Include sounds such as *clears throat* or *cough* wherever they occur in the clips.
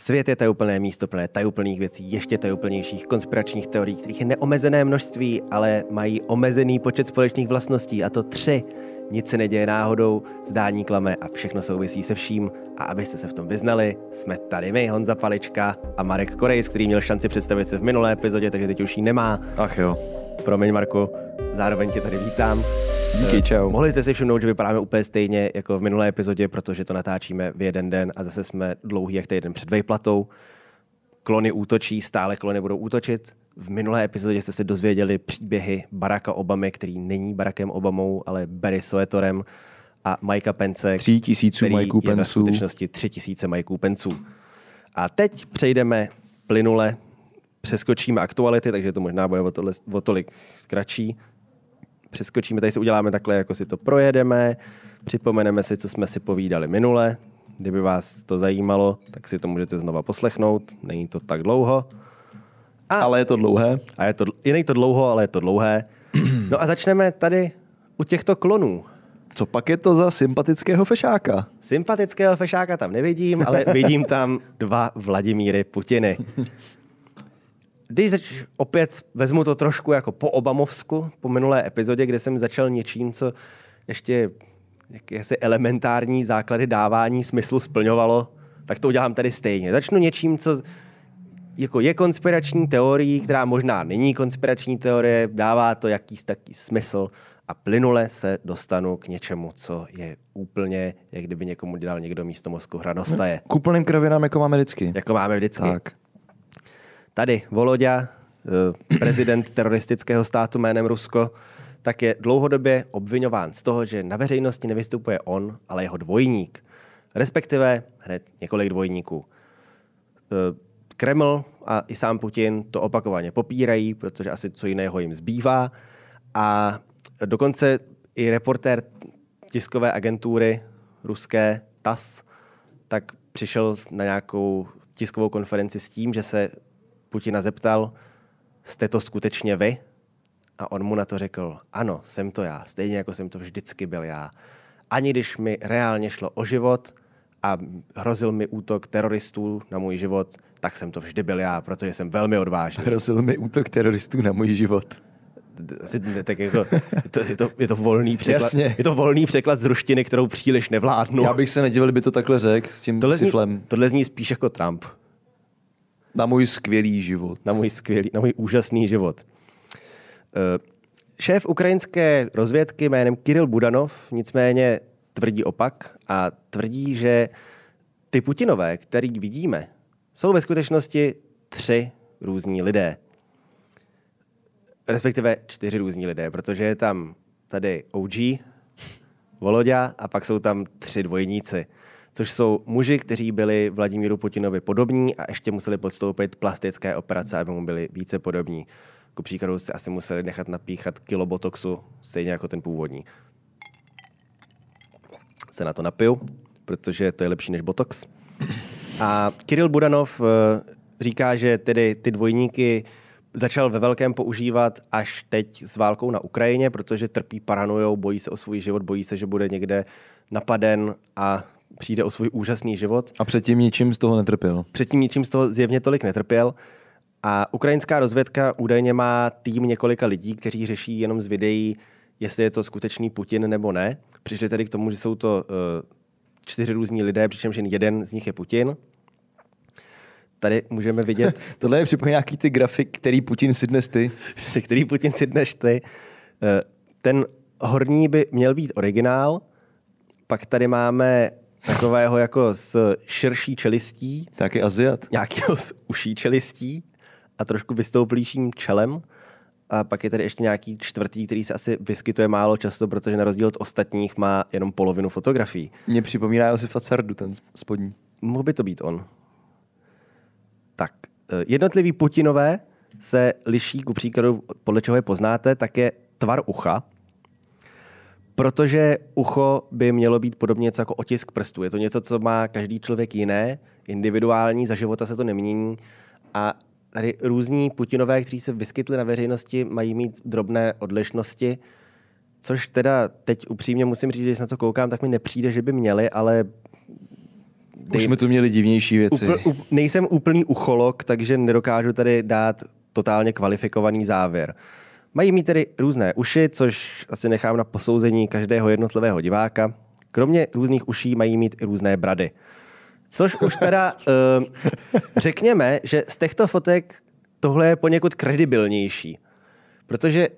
Svět je tajuplné místo plné tajuplných věcí, ještě tajuplnějších konspiračních teorií, kterých je neomezené množství, ale mají omezený počet společných vlastností, a to tři. Nic se neděje náhodou, zdání klame a všechno souvisí se vším. A abyste se v tom vyznali, jsme tady my, Honza Palička a Marek Korejs, který měl šanci představit se v minulé epizodě, takže teď už ji nemá. Ach jo. Promiň, Marku. Zároveň tě tady vítám. Díky, eh, čau. Mohli jste si všimnout, že vypadáme úplně stejně jako v minulé epizodě, protože to natáčíme v jeden den a zase jsme dlouhý jak týden před vejplatou. Klony útočí, stále klony budou útočit. V minulé epizodě jste se dozvěděli příběhy Baracka Obamy, který není Barackem Obamou, ale Barry Soetorem a Mikea Pence, tři tisíců který Mikeu je ve skutečnosti tři tisíce Mikeů Penců. A teď přejdeme plynule, přeskočíme aktuality, takže to možná bude o, tohle, o tolik kratší přeskočíme, tady si uděláme takhle, jako si to projedeme, připomeneme si, co jsme si povídali minule. Kdyby vás to zajímalo, tak si to můžete znova poslechnout, není to tak dlouho. A, ale je to dlouhé. A je to, je to dlouho, ale je to dlouhé. *clears throat* No a začneme tady u těchto klonů. Co pak je to za sympatického fešáka? Sympatického fešáka tam nevidím, ale vidím tam dva Vladimíry Putiny. *laughs* když zač, opět vezmu to trošku jako po Obamovsku, po minulé epizodě, kde jsem začal něčím, co ještě jakési elementární základy dávání smyslu splňovalo, tak to udělám tady stejně. Začnu něčím, co jako je konspirační teorií, která možná není konspirační teorie, dává to jakýs taký smysl a plynule se dostanu k něčemu, co je úplně, jak kdyby někomu dělal někdo místo mozku hranostaje. K úplným kravinám, jako máme vždycky. Jako máme vždycky. Tak tady Volodia, eh, prezident teroristického státu jménem Rusko, tak je dlouhodobě obvinován z toho, že na veřejnosti nevystupuje on, ale jeho dvojník. Respektive hned několik dvojníků. Eh, Kreml a i sám Putin to opakovaně popírají, protože asi co jiného jim zbývá. A dokonce i reportér tiskové agentury ruské TAS tak přišel na nějakou tiskovou konferenci s tím, že se Putina zeptal, jste to skutečně vy? A on mu na to řekl, ano, jsem to já, stejně jako jsem to vždycky byl já. Ani když mi reálně šlo o život a hrozil mi útok teroristů na můj život, tak jsem to vždy byl já, protože jsem velmi odvážný. Hrozil mi útok teroristů na můj život. Tak jako, to, je, to, je, to volný překlad, Jasně. je to volný překlad z ruštiny, kterou příliš nevládnu. Já bych se nedělal, kdyby to takhle řekl s tím tohle ciflem. Zní, tohle zní spíš jako Trump. Na můj skvělý život. Na můj skvělý, na můj úžasný život. Eh, šéf ukrajinské rozvědky jménem Kiril Budanov nicméně tvrdí opak a tvrdí, že ty Putinové, který vidíme, jsou ve skutečnosti tři různí lidé. Respektive čtyři různí lidé, protože je tam tady OG, Volodia a pak jsou tam tři dvojníci což jsou muži, kteří byli Vladimíru Putinovi podobní a ještě museli podstoupit plastické operace, aby mu byli více podobní. Ku příkladu si asi museli nechat napíchat kilo botoxu, stejně jako ten původní. Se na to napiju, protože to je lepší než botox. A Kiril Budanov eh, říká, že tedy ty dvojníky začal ve velkém používat až teď s válkou na Ukrajině, protože trpí paranojou, bojí se o svůj život, bojí se, že bude někde napaden a přijde o svůj úžasný život. A předtím ničím z toho netrpěl. Předtím ničím z toho zjevně tolik netrpěl. A ukrajinská rozvědka údajně má tým několika lidí, kteří řeší jenom z videí, jestli je to skutečný Putin nebo ne. Přišli tedy k tomu, že jsou to uh, čtyři různí lidé, přičemž jen jeden z nich je Putin. Tady můžeme vidět... *laughs* Tohle je připomíná nějaký ty grafik, který Putin si dnes ty. *laughs* který Putin si dnes ty. Eh, ten horní by měl být originál, pak tady máme takového jako s širší čelistí. Taky Aziat. Nějakého s uší čelistí a trošku vystouplýším čelem. A pak je tady ještě nějaký čtvrtý, který se asi vyskytuje málo často, protože na rozdíl od ostatních má jenom polovinu fotografií. Mně připomíná Josefa Cerdu, ten spodní. Mohl by to být on. Tak, eh, jednotliví Putinové se liší, ku příkladu, podle čeho je poznáte, tak je tvar ucha, Protože ucho by mělo být podobně něco jako otisk prstů. Je to něco, co má každý člověk jiné, individuální, za života se to nemění. A tady různí Putinové, kteří se vyskytli na veřejnosti, mají mít drobné odlišnosti, což teda teď upřímně musím říct, že když na to koukám, tak mi nepřijde, že by měli, ale Dej... Už jsme tu měli divnější věci. Upl, up, nejsem úplný ucholog, takže nedokážu tady dát totálně kvalifikovaný závěr. Mají mít tedy různé uši, což asi nechám na posouzení každého jednotlivého diváka. Kromě různých uší mají mít i různé brady. Což už teda uh, *laughs* řekněme, že z těchto fotek tohle je poněkud kredibilnější. Protože uh,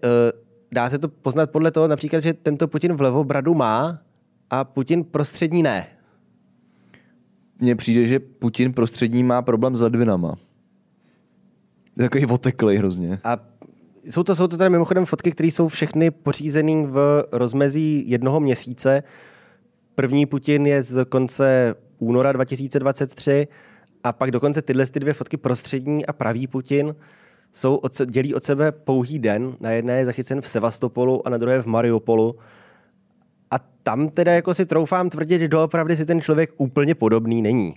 dá se to poznat podle toho například, že tento Putin vlevo bradu má a Putin prostřední ne. Mně přijde, že Putin prostřední má problém s ledvinama. Takový oteklej hrozně. A jsou to, jsou to tady mimochodem fotky, které jsou všechny pořízené v rozmezí jednoho měsíce. První Putin je z konce února 2023 a pak dokonce tyhle ty dvě fotky, prostřední a pravý Putin, jsou od dělí od sebe pouhý den. Na jedné je zachycen v Sevastopolu a na druhé v Mariupolu. A tam teda jako si troufám tvrdit, že doopravdy si ten člověk úplně podobný není.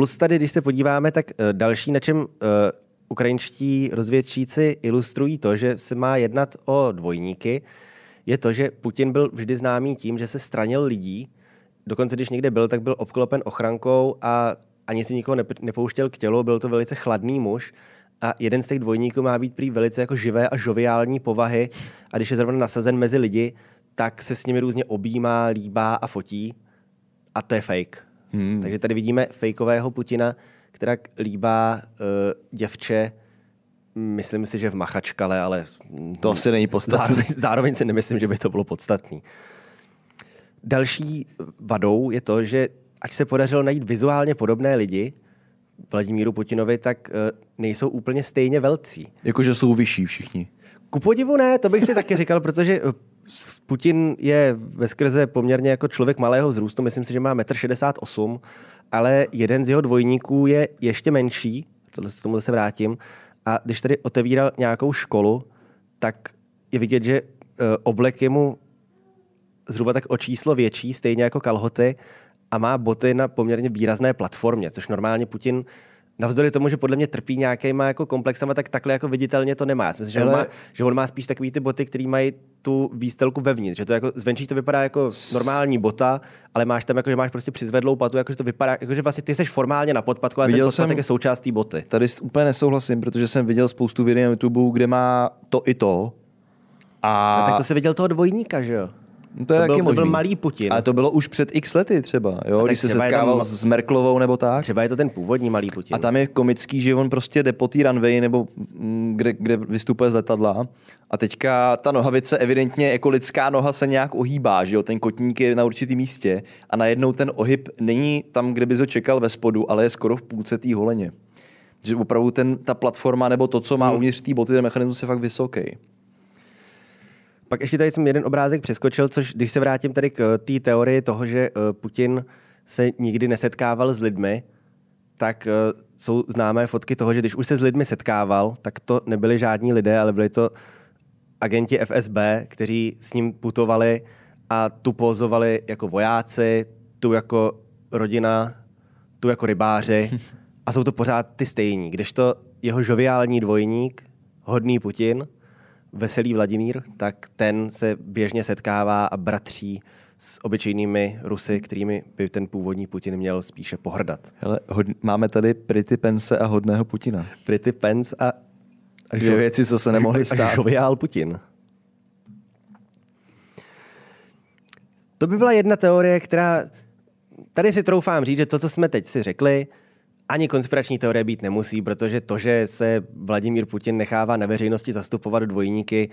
Plus tady, když se podíváme, tak eh, další, na čem eh, ukrajinští rozvědčíci ilustrují to, že se má jednat o dvojníky, je to, že Putin byl vždy známý tím, že se stranil lidí, dokonce když někde byl, tak byl obklopen ochrankou a ani si nikoho nepouštěl k tělu, byl to velice chladný muž a jeden z těch dvojníků má být prý velice jako živé a žoviální povahy a když je zrovna nasazen mezi lidi, tak se s nimi různě objímá, líbá a fotí a to je fake. Hmm. Takže tady vidíme fejkového Putina, která líbá uh, děvče, myslím si, že v Machačkale, ale... To asi není podstatné. Zároveň, zároveň si nemyslím, že by to bylo podstatné. Další vadou je to, že ať se podařilo najít vizuálně podobné lidi Vladimíru Putinovi, tak uh, nejsou úplně stejně velcí. Jakože jsou vyšší všichni. Ku podivu ne, to bych si taky říkal, protože Putin je ve skrze poměrně jako člověk malého vzrůstu, myslím si, že má 1,68 m, ale jeden z jeho dvojníků je ještě menší, tohle se tomu zase vrátím, a když tady otevíral nějakou školu, tak je vidět, že e, oblek je mu zhruba tak o číslo větší, stejně jako kalhoty, a má boty na poměrně výrazné platformě, což normálně Putin navzdory tomu, že podle mě trpí nějakýma jako komplexama, tak takhle jako viditelně to nemá. Myslím, že, Ale... on má, že on má spíš takový ty boty, které mají tu výstelku vevnitř, že to jako zvenčí to vypadá jako normální bota, ale máš tam jako, že máš prostě přizvedlou patu, jako, že to vypadá, jako, že vlastně ty jsi formálně na podpatku, a viděl ten podpatek jsem, je součást té boty. Tady úplně nesouhlasím, protože jsem viděl spoustu videí na YouTube, kde má to i to, a... a no, tak to se viděl toho dvojníka, že jo? No to, je to, byl, možný. to byl malý Putin. A to bylo už před x lety třeba, jo? když se setkával tam, s Merklovou nebo tak. Třeba je to ten původní malý Putin. A tam je komický, že on prostě jde po té runway nebo mm, kde, kde vystupuje z letadla a teďka ta nohavice evidentně jako lidská noha se nějak ohýbá, že jo? Ten kotník je na určitém místě a najednou ten ohyb není tam, kde bys ho čekal ve spodu, ale je skoro v půlce té holeně. Že opravdu ten, ta platforma nebo to, co má hmm. uvnitř té boty, ten mechanismus je fakt vysoký. Pak ještě tady jsem jeden obrázek přeskočil, což když se vrátím tady k eh, té teorii toho, že eh, Putin se nikdy nesetkával s lidmi, tak eh, jsou známé fotky toho, že když už se s lidmi setkával, tak to nebyli žádní lidé, ale byli to agenti FSB, kteří s ním putovali a tu pozovali jako vojáci, tu jako rodina, tu jako rybáři *laughs* a jsou to pořád ty stejní. Kdežto jeho žoviální dvojník, hodný Putin, Veselý Vladimír, tak ten se běžně setkává a bratří s obyčejnými Rusy, kterými by ten původní Putin měl spíše pohrdat. Hele, hod, máme tady Pretty Pence a hodného Putina. Pretty Pence a... Dvě věci, co se nemohly *laughs* stát. Žoviál Putin. To by byla jedna teorie, která... Tady si troufám říct, že to, co jsme teď si řekli, ani konspirační teorie být nemusí, protože to, že se Vladimír Putin nechává na veřejnosti zastupovat dvojníky,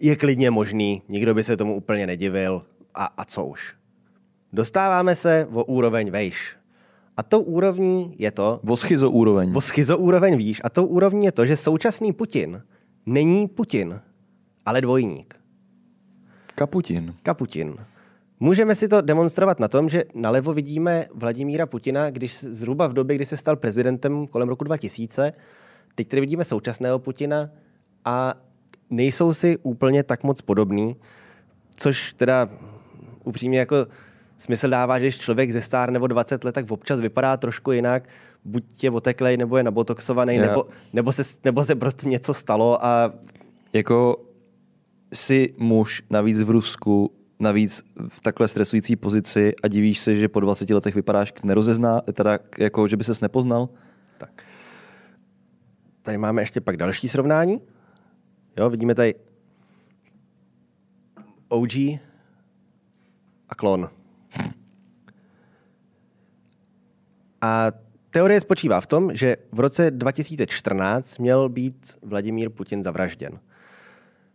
je klidně možný, nikdo by se tomu úplně nedivil a, a co už. Dostáváme se o úroveň vejš. A tou úrovní je to... O schizo úroveň. O schizo úroveň výš. A tou úrovní je to, že současný Putin není Putin, ale dvojník. Kaputin. Kaputin. Můžeme si to demonstrovat na tom, že nalevo vidíme Vladimíra Putina, když zhruba v době, kdy se stal prezidentem kolem roku 2000. Teď tady vidíme současného Putina a nejsou si úplně tak moc podobní, což teda upřímně jako smysl dává, že když člověk ze stár nebo 20 let, tak občas vypadá trošku jinak, buď je oteklej, nebo je nabotoxovaný, yeah. nebo, nebo, se, nebo se prostě něco stalo a... Jako si muž navíc v Rusku navíc v takhle stresující pozici a divíš se, že po 20 letech vypadáš k nerozezná, teda jako, že by ses nepoznal? Tak. Tady máme ještě pak další srovnání. Jo, vidíme tady OG a klon. A teorie spočívá v tom, že v roce 2014 měl být Vladimír Putin zavražděn.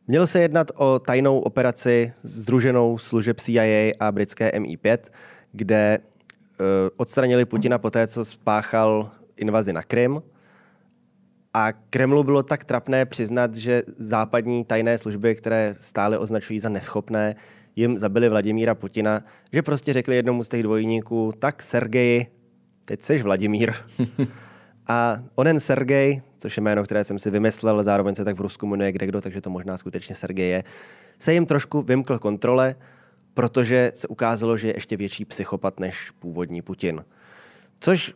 Mělo se jednat o tajnou operaci združenou služeb CIA a britské MI5, kde eh, odstranili Putina poté, co spáchal invazi na Krym. A Kremlu bylo tak trapné přiznat, že západní tajné služby, které stále označují za neschopné, jim zabili Vladimíra Putina, že prostě řekli jednomu z těch dvojníků, tak Sergeji, teď seš Vladimír. *laughs* A onen Sergej, což je jméno, které jsem si vymyslel, zároveň se tak v Rusku jmenuje kde kdo, takže to možná skutečně Sergej je, se jim trošku vymkl kontrole, protože se ukázalo, že je ještě větší psychopat než původní Putin. Což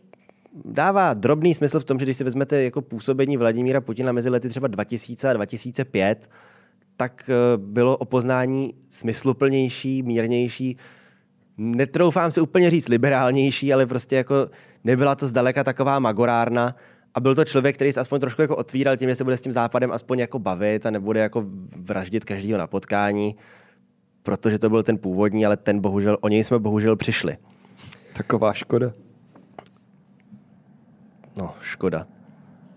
dává drobný smysl v tom, že když si vezmete jako působení Vladimíra Putina mezi lety třeba 2000 a 2005, tak eh, bylo opoznání smysluplnější, mírnější, netroufám se úplně říct liberálnější, ale prostě jako nebyla to zdaleka taková magorárna. A byl to člověk, který se aspoň trošku jako otvíral tím, že se bude s tím západem aspoň jako bavit a nebude jako vraždit každého na potkání, protože to byl ten původní, ale ten bohužel, o něj jsme bohužel přišli. Taková škoda. No, škoda.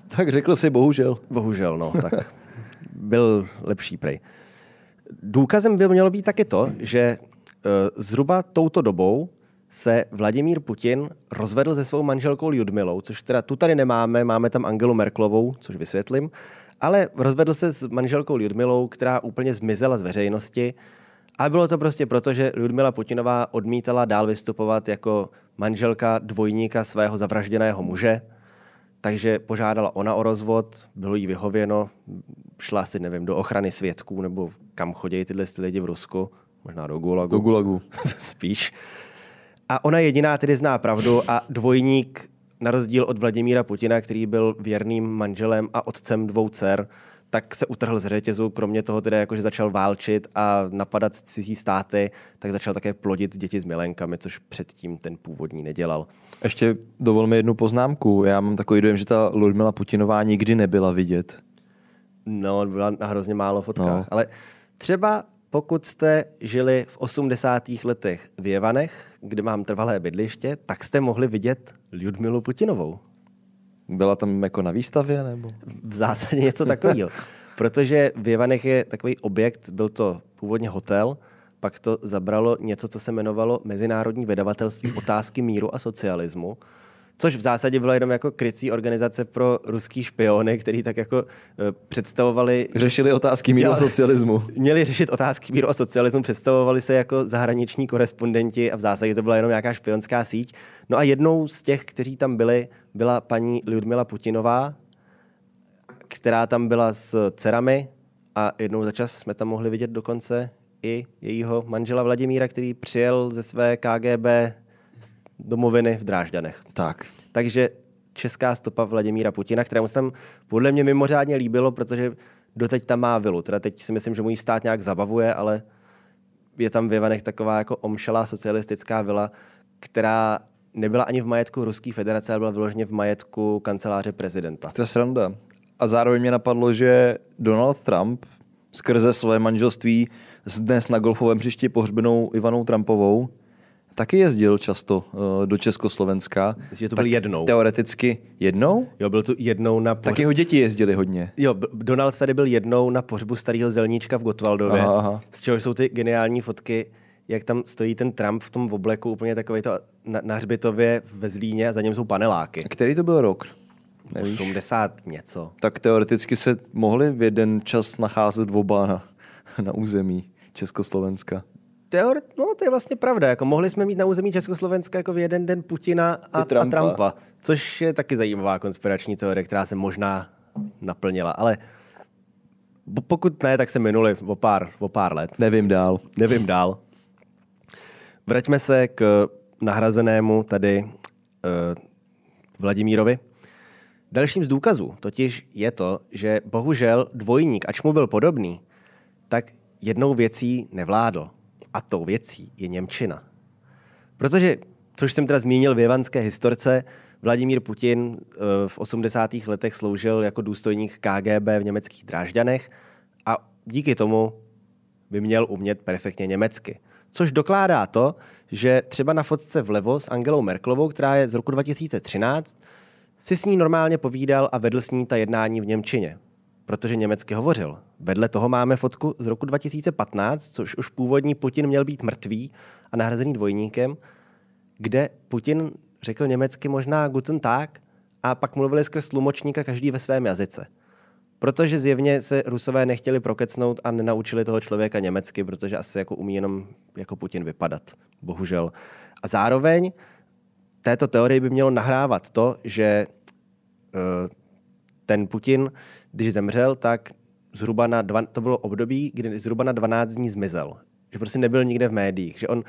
Tak řekl si bohužel. Bohužel, no, tak byl lepší prej. Důkazem by mělo být taky to, že Eh, zhruba touto dobou se Vladimír Putin rozvedl se svou manželkou Ludmilou, což teda tu tady nemáme, máme tam Angelu Merklovou, což vysvětlím, ale rozvedl se s manželkou Ludmilou, která úplně zmizela z veřejnosti. A bylo to prostě proto, že Ludmila Putinová odmítala dál vystupovat jako manželka dvojníka svého zavražděného muže, takže požádala ona o rozvod, bylo jí vyhověno, šla si, nevím, do ochrany svědků nebo kam chodí tyhle lidi v Rusku Možná do Gulagu. Do Gulagu. *laughs* Spíš. A ona jediná tedy zná pravdu a dvojník, na rozdíl od Vladimíra Putina, který byl věrným manželem a otcem dvou dcer, tak se utrhl z řetězu, kromě toho teda jakože začal válčit a napadat cizí státy, tak začal také plodit děti s milenkami, což předtím ten původní nedělal. Ještě dovol mi jednu poznámku. Já mám takový dojem, že ta Ludmila Putinová nikdy nebyla vidět. No, byla na hrozně málo fotkách, no. ale třeba pokud jste žili v 80. letech v Jevanech, kde mám trvalé bydliště, tak jste mohli vidět Ludmilu Putinovou. Byla tam jako na výstavě? nebo? V zásadě něco takového. *laughs* Protože v Jevanech je takový objekt, byl to původně hotel, pak to zabralo něco, co se jmenovalo Mezinárodní vydavatelství otázky míru a socialismu což v zásadě bylo jenom jako krycí organizace pro ruský špiony, který tak jako e, představovali... Řešili otázky míru a socialismu. Měli řešit otázky míru a socialismu, představovali se jako zahraniční korespondenti a v zásadě to byla jenom nějaká špionská síť. No a jednou z těch, kteří tam byli, byla paní Ludmila Putinová, která tam byla s dcerami a jednou za čas jsme tam mohli vidět dokonce i jejího manžela Vladimíra, který přijel ze své KGB domoviny v Drážďanech. Tak. Takže česká stopa Vladimíra Putina, kterému se tam podle mě mimořádně líbilo, protože doteď tam má vilu. Teda teď si myslím, že mu stát nějak zabavuje, ale je tam v Ivanech taková jako omšelá socialistická vila, která nebyla ani v majetku Ruské federace, ale byla vyloženě v majetku kanceláře prezidenta. To je sranda. A zároveň mě napadlo, že Donald Trump skrze své manželství s dnes na golfovém hřišti pohřbenou Ivanou Trumpovou taky jezdil často uh, do Československa. Že to byl jednou. Teoreticky jednou? Jo, byl tu jednou na pohřbu. Tak jeho děti jezdili hodně. Jo, Donald tady byl jednou na pohřbu starého zelníčka v Gotwaldově, aha, aha. z čehož jsou ty geniální fotky, jak tam stojí ten Trump v tom obleku, úplně takový to na, na hřbitově ve Zlíně a za něm jsou paneláky. A který to byl rok? Nevíš? 80 něco. Tak teoreticky se mohli v jeden čas nacházet oba na, na území Československa teori, no, to je vlastně pravda. Jako mohli jsme mít na území Československa jako v jeden den Putina a, a Trumpa. a Trumpa, což je taky zajímavá konspirační teorie, která se možná naplnila, ale pokud ne, tak se minuli o pár, o pár let. Nevím dál. Nevím dál. Vraťme se k nahrazenému tady uh, Vladimírovi. Dalším z důkazů totiž je to, že bohužel dvojník, ač mu byl podobný, tak jednou věcí nevládl. A tou věcí je Němčina. Protože, což jsem teda zmínil v jevanské historce, Vladimír Putin eh, v 80. letech sloužil jako důstojník KGB v německých Drážďanech a díky tomu by měl umět perfektně německy. Což dokládá to, že třeba na fotce vlevo s Angelou Merklovou, která je z roku 2013, si s ní normálně povídal a vedl s ní ta jednání v Němčině, protože německy hovořil. Vedle toho máme fotku z roku 2015, což už původní Putin měl být mrtvý a nahrazený dvojníkem, kde Putin řekl německy možná Guten Tag a pak mluvili skrz tlumočníka každý ve svém jazyce. Protože zjevně se Rusové nechtěli prokecnout a nenaučili toho člověka německy, protože asi jako umí jenom jako Putin vypadat, bohužel. A zároveň této teorii by mělo nahrávat to, že eh, ten Putin, když zemřel, tak zhruba na, dva, to bylo období, kdy zhruba na 12 dní zmizel. Že prostě nebyl nikde v médiích. Že on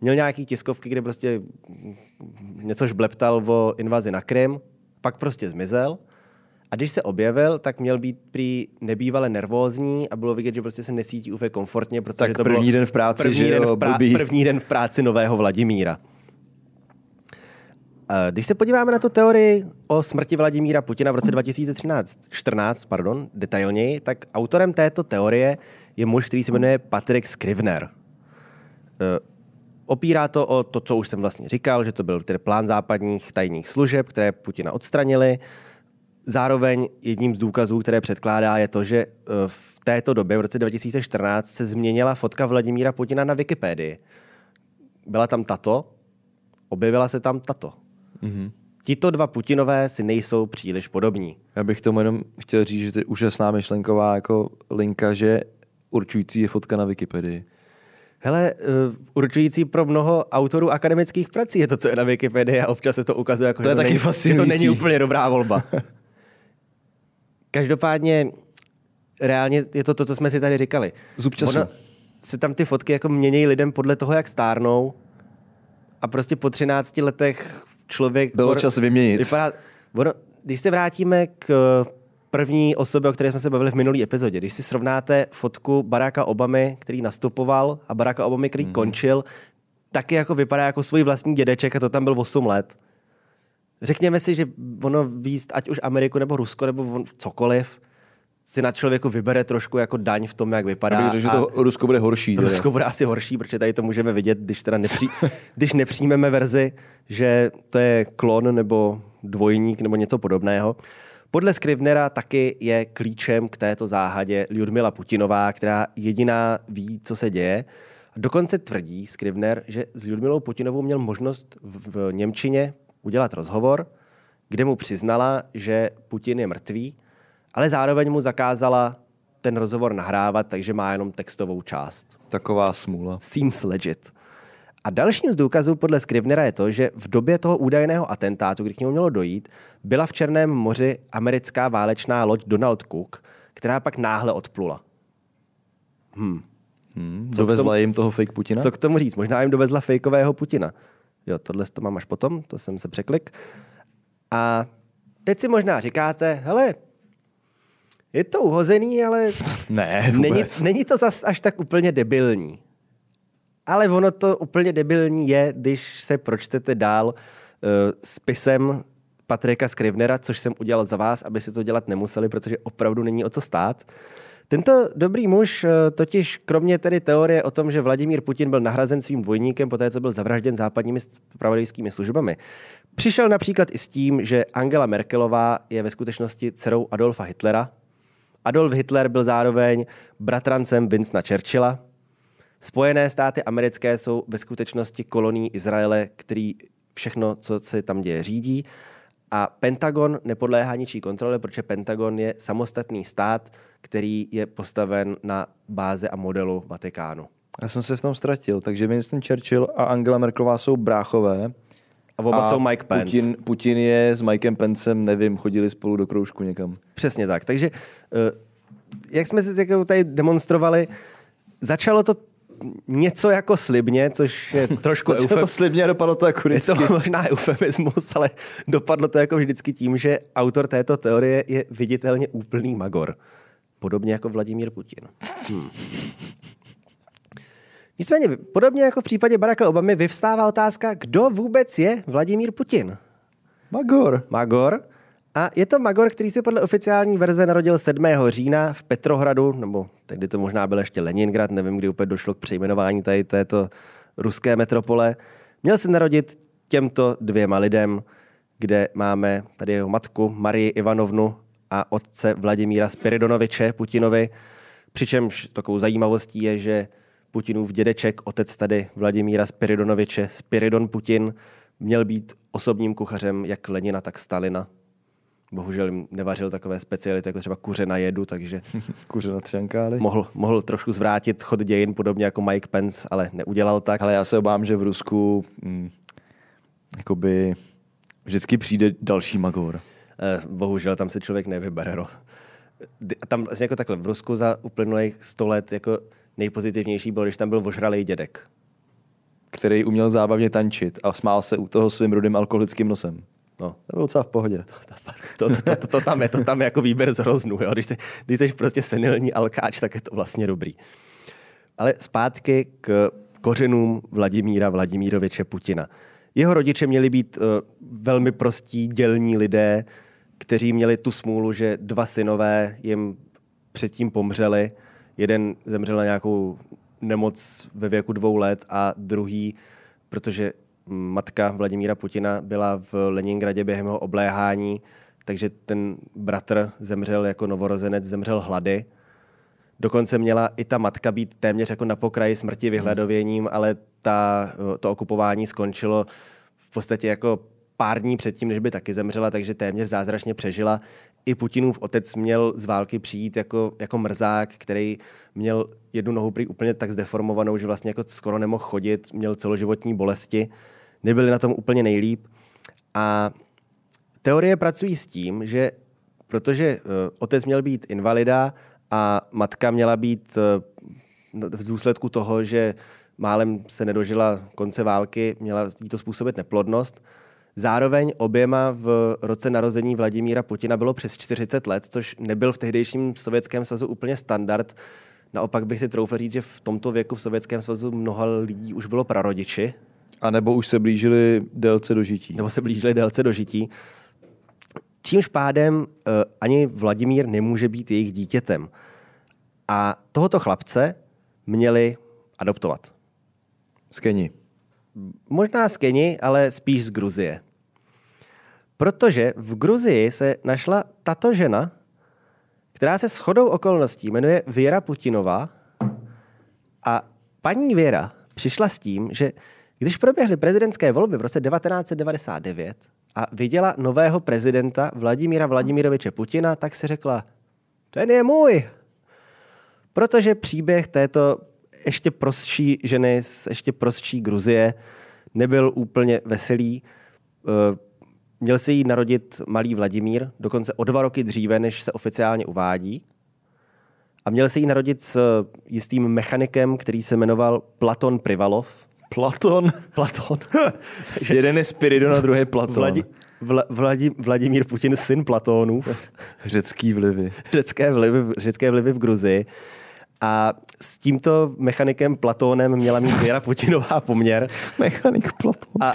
měl nějaký tiskovky, kde prostě něco žbleptal o invazi na Krym, pak prostě zmizel. A když se objevil, tak měl být prý nebývale nervózní a bylo vidět, že prostě se nesítí úplně komfortně, protože tak to první bylo den v práci, první, že den v prá- první den v práci nového Vladimíra. Když se podíváme na tu teorii o smrti Vladimíra Putina v roce 2013, 14, pardon, detailněji, tak autorem této teorie je muž, který se jmenuje Patrick Scrivener. E, opírá to o to, co už jsem vlastně říkal, že to byl tedy plán západních tajných služeb, které Putina odstranili. Zároveň jedním z důkazů, které předkládá, je to, že e, v této době, v roce 2014, se změnila fotka Vladimíra Putina na Wikipedii. Byla tam tato, objevila se tam tato. Mm-hmm. Tito dva Putinové si nejsou příliš podobní. Já bych tomu jenom chtěl říct, že to je úžasná myšlenková jako linka, že určující je fotka na Wikipedii. Hele, eh, určující pro mnoho autorů akademických prací je to, co je na Wikipedii a občas se to ukazuje jako, to že, je to taky není, fascinující. že to není úplně dobrá volba. *laughs* Každopádně reálně je to to, co jsme si tady říkali. Zub Ono se tam ty fotky jako mění lidem podle toho, jak stárnou a prostě po 13 letech člověk... Bylo čas vyměnit. Vypadá, ono, když se vrátíme k eh, první osobě, o které jsme se bavili v minulý epizodě. Když si srovnáte fotku Baracka Obamy, který nastupoval, a Baracka Obamy, který mm. hmm končil, taky jako vypadá jako svůj vlastní dědeček a to tam byl 8 let. Řekněme si, že ono víc, ať už Ameriku nebo Rusko nebo on, cokoliv, si na člověku vybere trošku jako daň v tom, jak vypadá. Já bych řekl, že to Rusko bude horší. To Rusko bude asi horší, protože tady to můžeme vidět, když teda nepří, *laughs* když nepřijmeme verzi, že to je klon nebo dvojník nebo něco podobného. Podle Skrivnera taky je klíčem k této záhadě Ludmila Putinová, která jediná ví, co se děje. Dokonce tvrdí Skrivner, že s Ludmilou Putinovou měl možnost v, v Němčině udělat rozhovor, kde mu přiznala, že Putin je mrtvý, ale zároveň mu zakázala ten rozhovor nahrávat, takže má jenom textovou část. Taková smůla. Seems legit. A dalším z důkazů podle Skrivnera je to, že v době toho údajného atentátu, kdy k němu mělo dojít, byla v Černém moři americká válečná loď Donald Cook, která pak náhle odplula. Hmm. Hmm, co dovezla tomu, jim toho fake Putina? Co k tomu říct? Možná jim dovezla fakeového Putina. Jo, tohle to mám až potom, to jsem se překlik. A teď si možná říkáte, hele, je to uhozený, ale *laughs* ne, není, není to zas až tak úplně debilní. Ale ono to úplně debilní je, když se pročtete dál uh, spisem Patrika Skrivnera, což jsem udělal za vás, aby si to dělat nemuseli, protože opravdu není o co stát. Tento dobrý muž eh, totiž kromě tedy teorie o tom, že Vladimír Putin byl nahrazen svým dvojníkem poté, co byl zavražděn západními spravodajskými službami, přišel například i s tím, že Angela Merkelová je ve skutečnosti dcerou Adolfa Hitlera, Adolf Hitler byl zároveň bratrancem Winstona Churchilla. Spojené státy americké jsou ve skutečnosti kolonií Izraele, který všechno, co se tam děje, řídí. A Pentagon nepodléhá ničí kontrole, protože Pentagon je samostatný stát, který je postaven na báze a modelu Vatikánu. Já jsem se v tom ztratil, takže Winston Churchill a Angela Merkelová jsou bráchové. A oba a jsou Mike Pence. Putin, Putin je s Mikem Pencem, nevím, chodili spolu do kroužku někam. Přesně tak. Takže eh, jak jsme se jako tady demonstrovali, začalo to něco jako slibně, což je *laughs* trošku... Začalo eufem... to slibně, dopadlo to jako vždycky. Je to možná *laughs* eufemismus, ale dopadlo to jako vždycky tím, že autor této teorie je viditelně úplný magor. Podobně jako Vladimír Putin. Hmm. Nicméně, podobně jako v případě Baracka Obamy, vyvstává otázka, kdo vůbec je Vladimír Putin. Magor. Magor. A je to Magor, který se podle oficiální verze narodil 7. října v Petrohradu, nebo tehdy to možná byl ještě Leningrad, nevím, kdy úplně došlo k přejmenování tady této ruské metropole. Měl se narodit těmto dvěma lidem, kde máme tady jeho matku Marii Ivanovnu a otce Vladimíra Spiridonoviče Putinovi, přičemž takovou zajímavostí je, že Putinův dědeček, otec tady Vladimíra Spiridonoviče, Spiridon Putin, měl být osobním kuchařem jak Lenina, tak Stalina. Bohužel jim nevařil takové speciality, jako třeba kuře na jedu, takže *laughs* kuře na třiankáli. Mohl, mohl trošku zvrátit chod dějin, podobně jako Mike Pence, ale neudělal tak. Ale já se obávám, že v Rusku hm, jakoby vždycky přijde další Magor. Eh, bohužel tam se člověk nevybere. No. Tam vlastně jako takhle v Rusku za uplynulých 100 let jako nejpozitivnější bylo, když tam byl vožralý dědek. Který uměl zábavně tančit a smál se u toho svým rudým alkoholickým nosem. No. To bylo docela v pohodě. To, to, to, to, to, to, tam je, to tam je jako výběr z hroznů. Jo? Když, jsi, když jsi prostě senilní alkáč, tak je to vlastně dobrý. Ale zpátky k kořenům Vladimíra Vladimíroviče Putina. Jeho rodiče měli být uh, velmi prostí dělní lidé, kteří měli tu smůlu, že dva synové jim předtím pomřeli – jeden zemřel na nějakou nemoc ve věku dvou let a druhý, protože matka Vladimíra Putina byla v Leningradě během jeho obléhání, takže ten bratr zemřel jako novorozenec, zemřel hlady. Dokonce měla i ta matka být téměř jako na pokraji smrti vyhladověním, ale ta, to okupování skončilo v podstatě jako pár dní předtím, než by taky zemřela, takže téměř zázračně přežila. I Putinův otec měl z války přijít jako, jako mrzák, který měl jednu nohu prý úplně tak zdeformovanou, že vlastně jako skoro nemohl chodit, měl celoživotní bolesti. Nebyli na tom úplně nejlíp. A teorie pracují s tím, že protože eh, otec měl být invalida a matka měla být eh, v důsledku toho, že málem se nedožila konce války, měla jí to způsobit neplodnost, Zároveň oběma v roce narození Vladimíra Putina bylo přes 40 let, což nebyl v tehdejším Sovětském svazu úplně standard. Naopak bych si troufal říct, že v tomto věku v Sovětském svazu mnoha lidí už bylo prarodiči. A nebo už se blížili délce dožití. Nebo se blížili délce dožití. Čímž pádem uh, ani Vladimír nemůže být jejich dítětem. A tohoto chlapce měli adoptovat. Skeni. Možná z Keni, ale spíš z Gruzie. Protože v Gruzii se našla tato žena, která se shodou okolností jmenuje Věra Putinová. A paní Věra přišla s tím, že když proběhly prezidentské volby v roce 1999 a viděla nového prezidenta Vladimíra Vladimiroviče Putina, tak si řekla, ten je můj. Protože příběh této ještě prostší ženy z ještě prostší Gruzie. Nebyl úplně veselý. Eh, měl se jí narodit malý Vladimír, dokonce o dva roky dříve, než se oficiálně uvádí. A měl se jí narodit s jistým mechanikem, který se jmenoval Platon Privalov. Platon? Platon. *laughs* Jeden je Spiridon a druhý je Platon. Vladi, Vla, Vladi, Vladimír Putin, syn Platónů. Řecký vlivy. Řecké vlivy, řecké vlivy v Gruzii. A s tímto mechanikem Platónem měla mít Věra *laughs* Putinová poměr. Mechanik Platón. A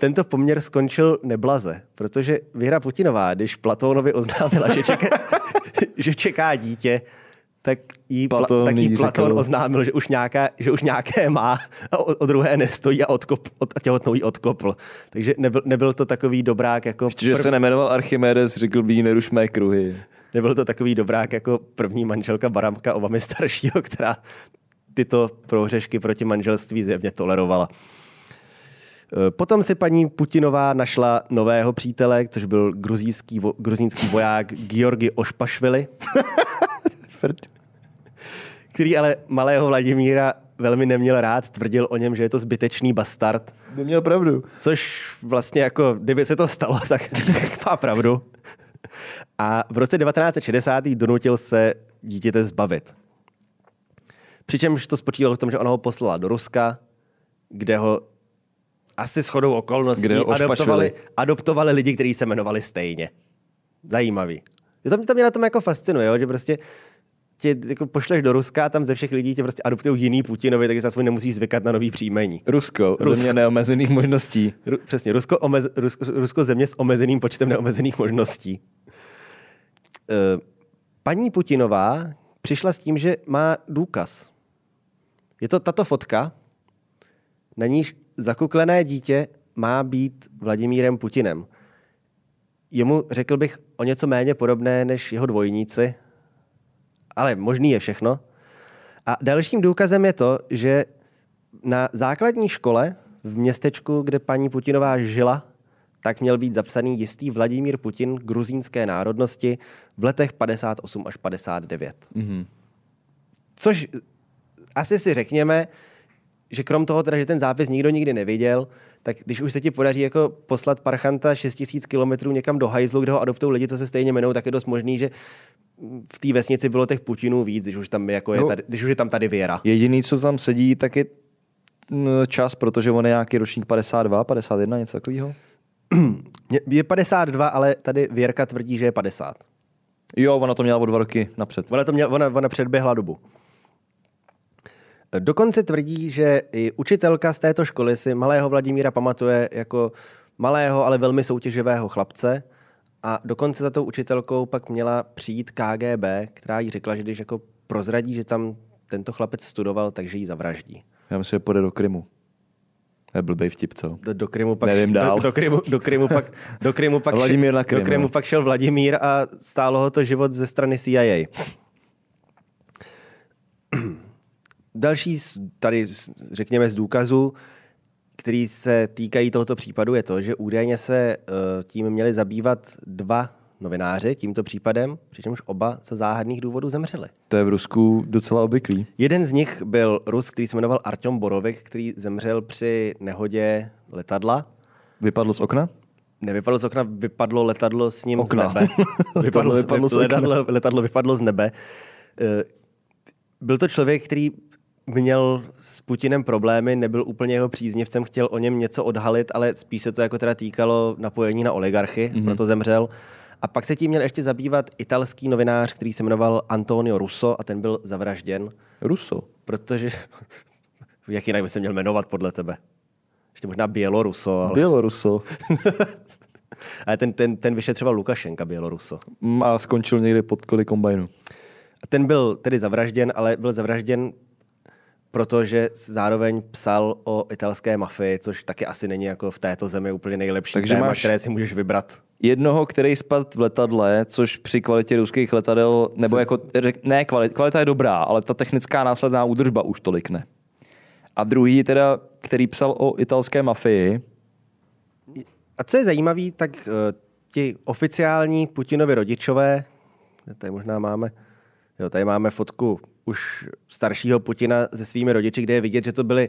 tento poměr skončil neblaze, protože Věra Putinová, když Platónovi oznámila, že čeká, *laughs* že čeká dítě, tak jí, Platón, tak jí Platón řekl. oznámil, že už, nějaká, že už nějaké má a o, o druhé nestojí a, odkop, od, a těhotnou jí odkopl. Takže nebyl, nebyl to takový dobrák jako... Ještě, prv... že se nemenoval Archimedes, řekl by neruš mé kruhy nebyl to takový dobrák jako první manželka Baramka Obamy staršího, která tyto prohřešky proti manželství zjevně tolerovala. E, potom si paní Putinová našla nového přítele, což byl gruzínský, vo, gruzínský voják Georgi Ošpašvili, *laughs* který ale malého Vladimíra velmi neměl rád, tvrdil o něm, že je to zbytečný bastard. Neměl pravdu. Což vlastně jako, kdyby se to stalo, *laughs* tak má pravdu a v roce 1960 jí donutil se dítěte zbavit. Přičemž to spočívalo v tom, že ona ho poslala do Ruska, kde ho asi shodou okolností kde adoptovali, adoptovali lidi, kteří se jmenovali stejně. Zajímavý. To mě, to mě na tom jako fascinuje, jo? že prostě tě jako pošleš do Ruska a tam ze všech lidí tě prostě adoptují jiný Putinovi, takže se aspoň nemusíš zvykat na nový příjmení. Rusko, Rusko. země neomezených možností. Ru, přesně, Rusko, omez, Rusko, Rusko země s omezeným počtem neomezených možností. Eh, paní Putinová přišla s tím, že má důkaz. Je to tato fotka, na níž zakuklené dítě má být Vladimírem Putinem. Jemu řekl bych o něco méně podobné než jeho dvojníci, ale možný je všechno. A dalším důkazem je to, že na základní škole v městečku, kde paní Putinová žila, tak měl být zapsaný jistý Vladimír Putin gruzínské národnosti v letech 58 až 59. Mm-hmm. Což eh, asi si řekněme, že krom toho, teda, že ten zápis nikdo nikdy neviděl, tak když už se ti podaří jako poslat parchanta 6000 kilometrů někam do hajzlu, kde ho adoptují lidi, co se stejně jmenou, tak je dost možný, že mm, v té vesnici bylo těch Putinů víc, když už, tam jako je, no. tady, když už je tam tady věra. Jediný, co tam sedí, tak je mm, čas, protože on je nějaký ročník 52, 51, něco takového. *clears throat* je 52, ale tady Věrka tvrdí, že je 50. Jo, ona to měla o dva roky napřed. Ona, to měla, ona, ona předběhla dobu. Dokonce tvrdí, že i učitelka z této školy si malého Vladimíra pamatuje jako malého, ale velmi soutěživého chlapce. A dokonce za tou učitelkou pak měla přijít KGB, která jí řekla, že když jako prozradí, že tam tento chlapec studoval, takže ji zavraždí. Já myslím, že půjde do Krymu. To je blbý vtip, co? Do, do Krymu pak, Nevím dál. Do, do, Krymu, do Krymu pak, do Krymu *laughs* pak, na Krym, do Krymu pak šel Vladimír a stálo ho to život ze strany CIA. *clears throat* Další tady, řekněme, z důkazu, který se týkají tohoto případu, je to, že údajně se eh, tím měli zabývat dva novináři tímto případem, přičemž oba ze záhadných důvodů zemřeli. To je v Rusku docela obvyklý. Jeden z nich byl Rus, který se jmenoval Artem Borovek, který zemřel při nehodě letadla. Vypadl z okna? Nevypadlo z okna, vypadlo letadlo s ním okna. z nebe. *laughs* Vypadlo, vypadlo z letadlo, letadlo vypadlo z nebe. Eh, byl to člověk, který měl s Putinem problémy, nebyl úplně jeho příznivcem, chtěl o něm něco odhalit, ale spíš se to jako teda týkalo napojení na oligarchy, mm-hmm. proto zemřel. A pak se tím měl ještě zabývat italský novinář, který se jmenoval Antonio Russo a ten byl zavražděn. Russo? Protože, *laughs* jak jinak by se měl jmenovat podle tebe? Ještě možná Běloruso. Ale... Běloruso. a *laughs* ten, ten, ten vyšetřoval Lukašenka Běloruso. Mm, a skončil někde pod koli kombajnu. A ten byl tedy zavražděn, ale byl zavražděn protože zároveň psal o italské mafii, což taky asi není jako v této zemi úplně nejlepší Takže téma, máš... které si můžeš vybrat. Jednoho, který spad v letadle, což při kvalitě ruských letadel, nebo jako, ne, kvalita, kvalita je dobrá, ale ta technická následná údržba už tolik ne. A druhý teda, který psal o italské mafii. A co je zajímavé, tak uh, ti oficiální Putinovi rodičové, tady možná máme, jo, tady máme fotku už staršího Putina se svými rodiči, kde je vidět, že to byli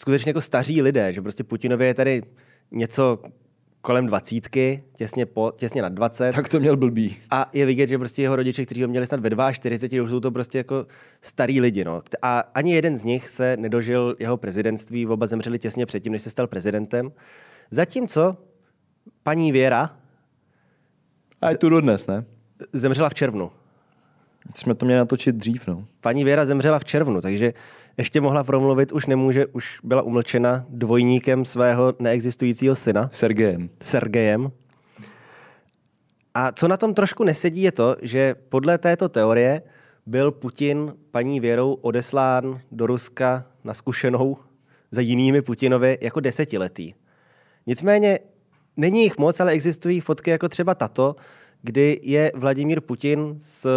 skutečně jako staří lidé, že prostě Putinovi je tady něco kolem dvacítky, těsně, po, těsně na 20. Tak to měl blbý. A je vidět, že prostě jeho rodiče, kteří ho měli snad ve 42, už jsou to prostě jako starý lidi. No. A ani jeden z nich se nedožil jeho prezidentství, oba zemřeli těsně předtím, než se stal prezidentem. Zatímco paní Věra... A je tu dodnes, ne? Zemřela v červnu. Jsme to měli natočit dřív, no. Paní Věra zemřela v červnu, takže ještě mohla promluvit, už nemůže, už byla umlčena dvojníkem svého neexistujícího syna. Sergejem. Sergejem. A co na tom trošku nesedí, je to, že podle této teorie byl Putin paní Věrou odeslán do Ruska na zkušenou za jinými Putinovi jako desetiletý. Nicméně není jich moc, ale existují fotky jako třeba tato, kdy je Vladimír Putin s,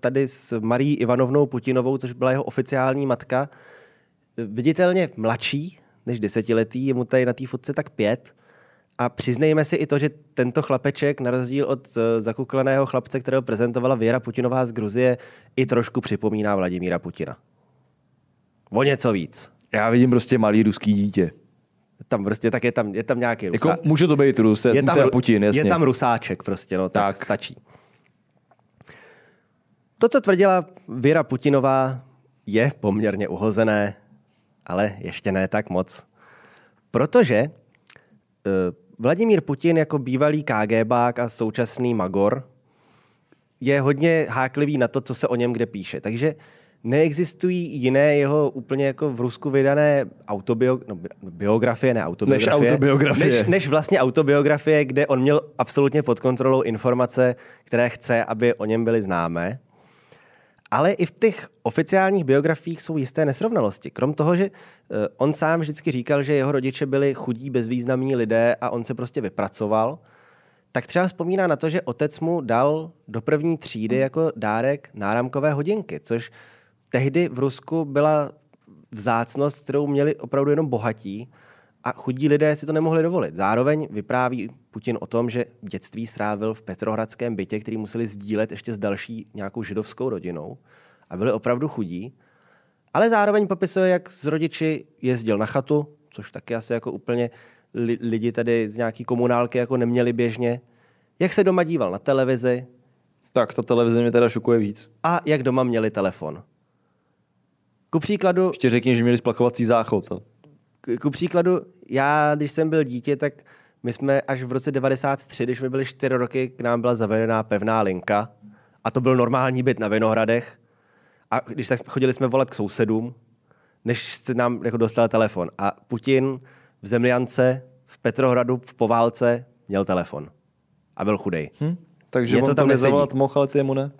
tady s Marí Ivanovnou Putinovou, což byla jeho oficiální matka, viditelně mladší než desetiletý, je mu tady na té fotce tak pět. A přiznejme si i to, že tento chlapeček, na rozdíl od eh, zakukleného chlapce, kterého prezentovala Věra Putinová z Gruzie, i trošku připomíná Vladimíra Putina. O něco víc. Já vidím prostě malý ruský dítě tam prostě, tak je tam, je tam nějaký rusáček. Jako, může to být Rus, je tam, Putin, jasně. Je tam Rusáček prostě, no, tak, tak. stačí. To, co tvrdila Věra Putinová, je poměrně uhozené, ale ještě ne tak moc. Protože uh, Vladimír Putin jako bývalý KGBák a současný Magor je hodně háklivý na to, co se o něm kde píše. Takže neexistují jiné jeho úplně jako v Rusku vydané autobio, no, biografie, ne autobiografie, než, autobiografie. Než, než vlastně autobiografie, kde on měl absolutně pod kontrolou informace, které chce, aby o něm byly známé. Ale i v těch oficiálních biografiích jsou jisté nesrovnalosti. Krom toho, že eh, on sám vždycky říkal, že jeho rodiče byli chudí, bezvýznamní lidé a on se prostě vypracoval, tak třeba vzpomíná na to, že otec mu dal do první třídy hmm. jako dárek náramkové hodinky, což tehdy v Rusku byla vzácnost, kterou měli opravdu jenom bohatí a chudí lidé si to nemohli dovolit. Zároveň vypráví Putin o tom, že dětství strávil v Petrohradském bytě, který museli sdílet ještě s další nějakou židovskou rodinou a byli opravdu chudí. Ale zároveň popisuje, jak z rodiči jezdil na chatu, což taky asi jako úplně lidi tady z nějaký komunálky jako neměli běžně. Jak se doma díval na televizi. Tak, ta televize mě teda šokuje víc. A jak doma měli telefon. Ku příkladu... Ještě řekni, že měli splakovací záchod. No. Ku příkladu, já, když jsem byl dítě, tak my jsme až v roce 93, když mi byly 4 roky, k nám byla zavedená pevná linka a to byl normální byt na Vinohradech. A když tak chodili jsme volat k sousedům, než se nám jako dostal telefon. A Putin v Zemljance, v Petrohradu, v Poválce měl telefon. A byl chudej. Hm? Takže Něco on tam nezavolat mohl, ale ty mu ne?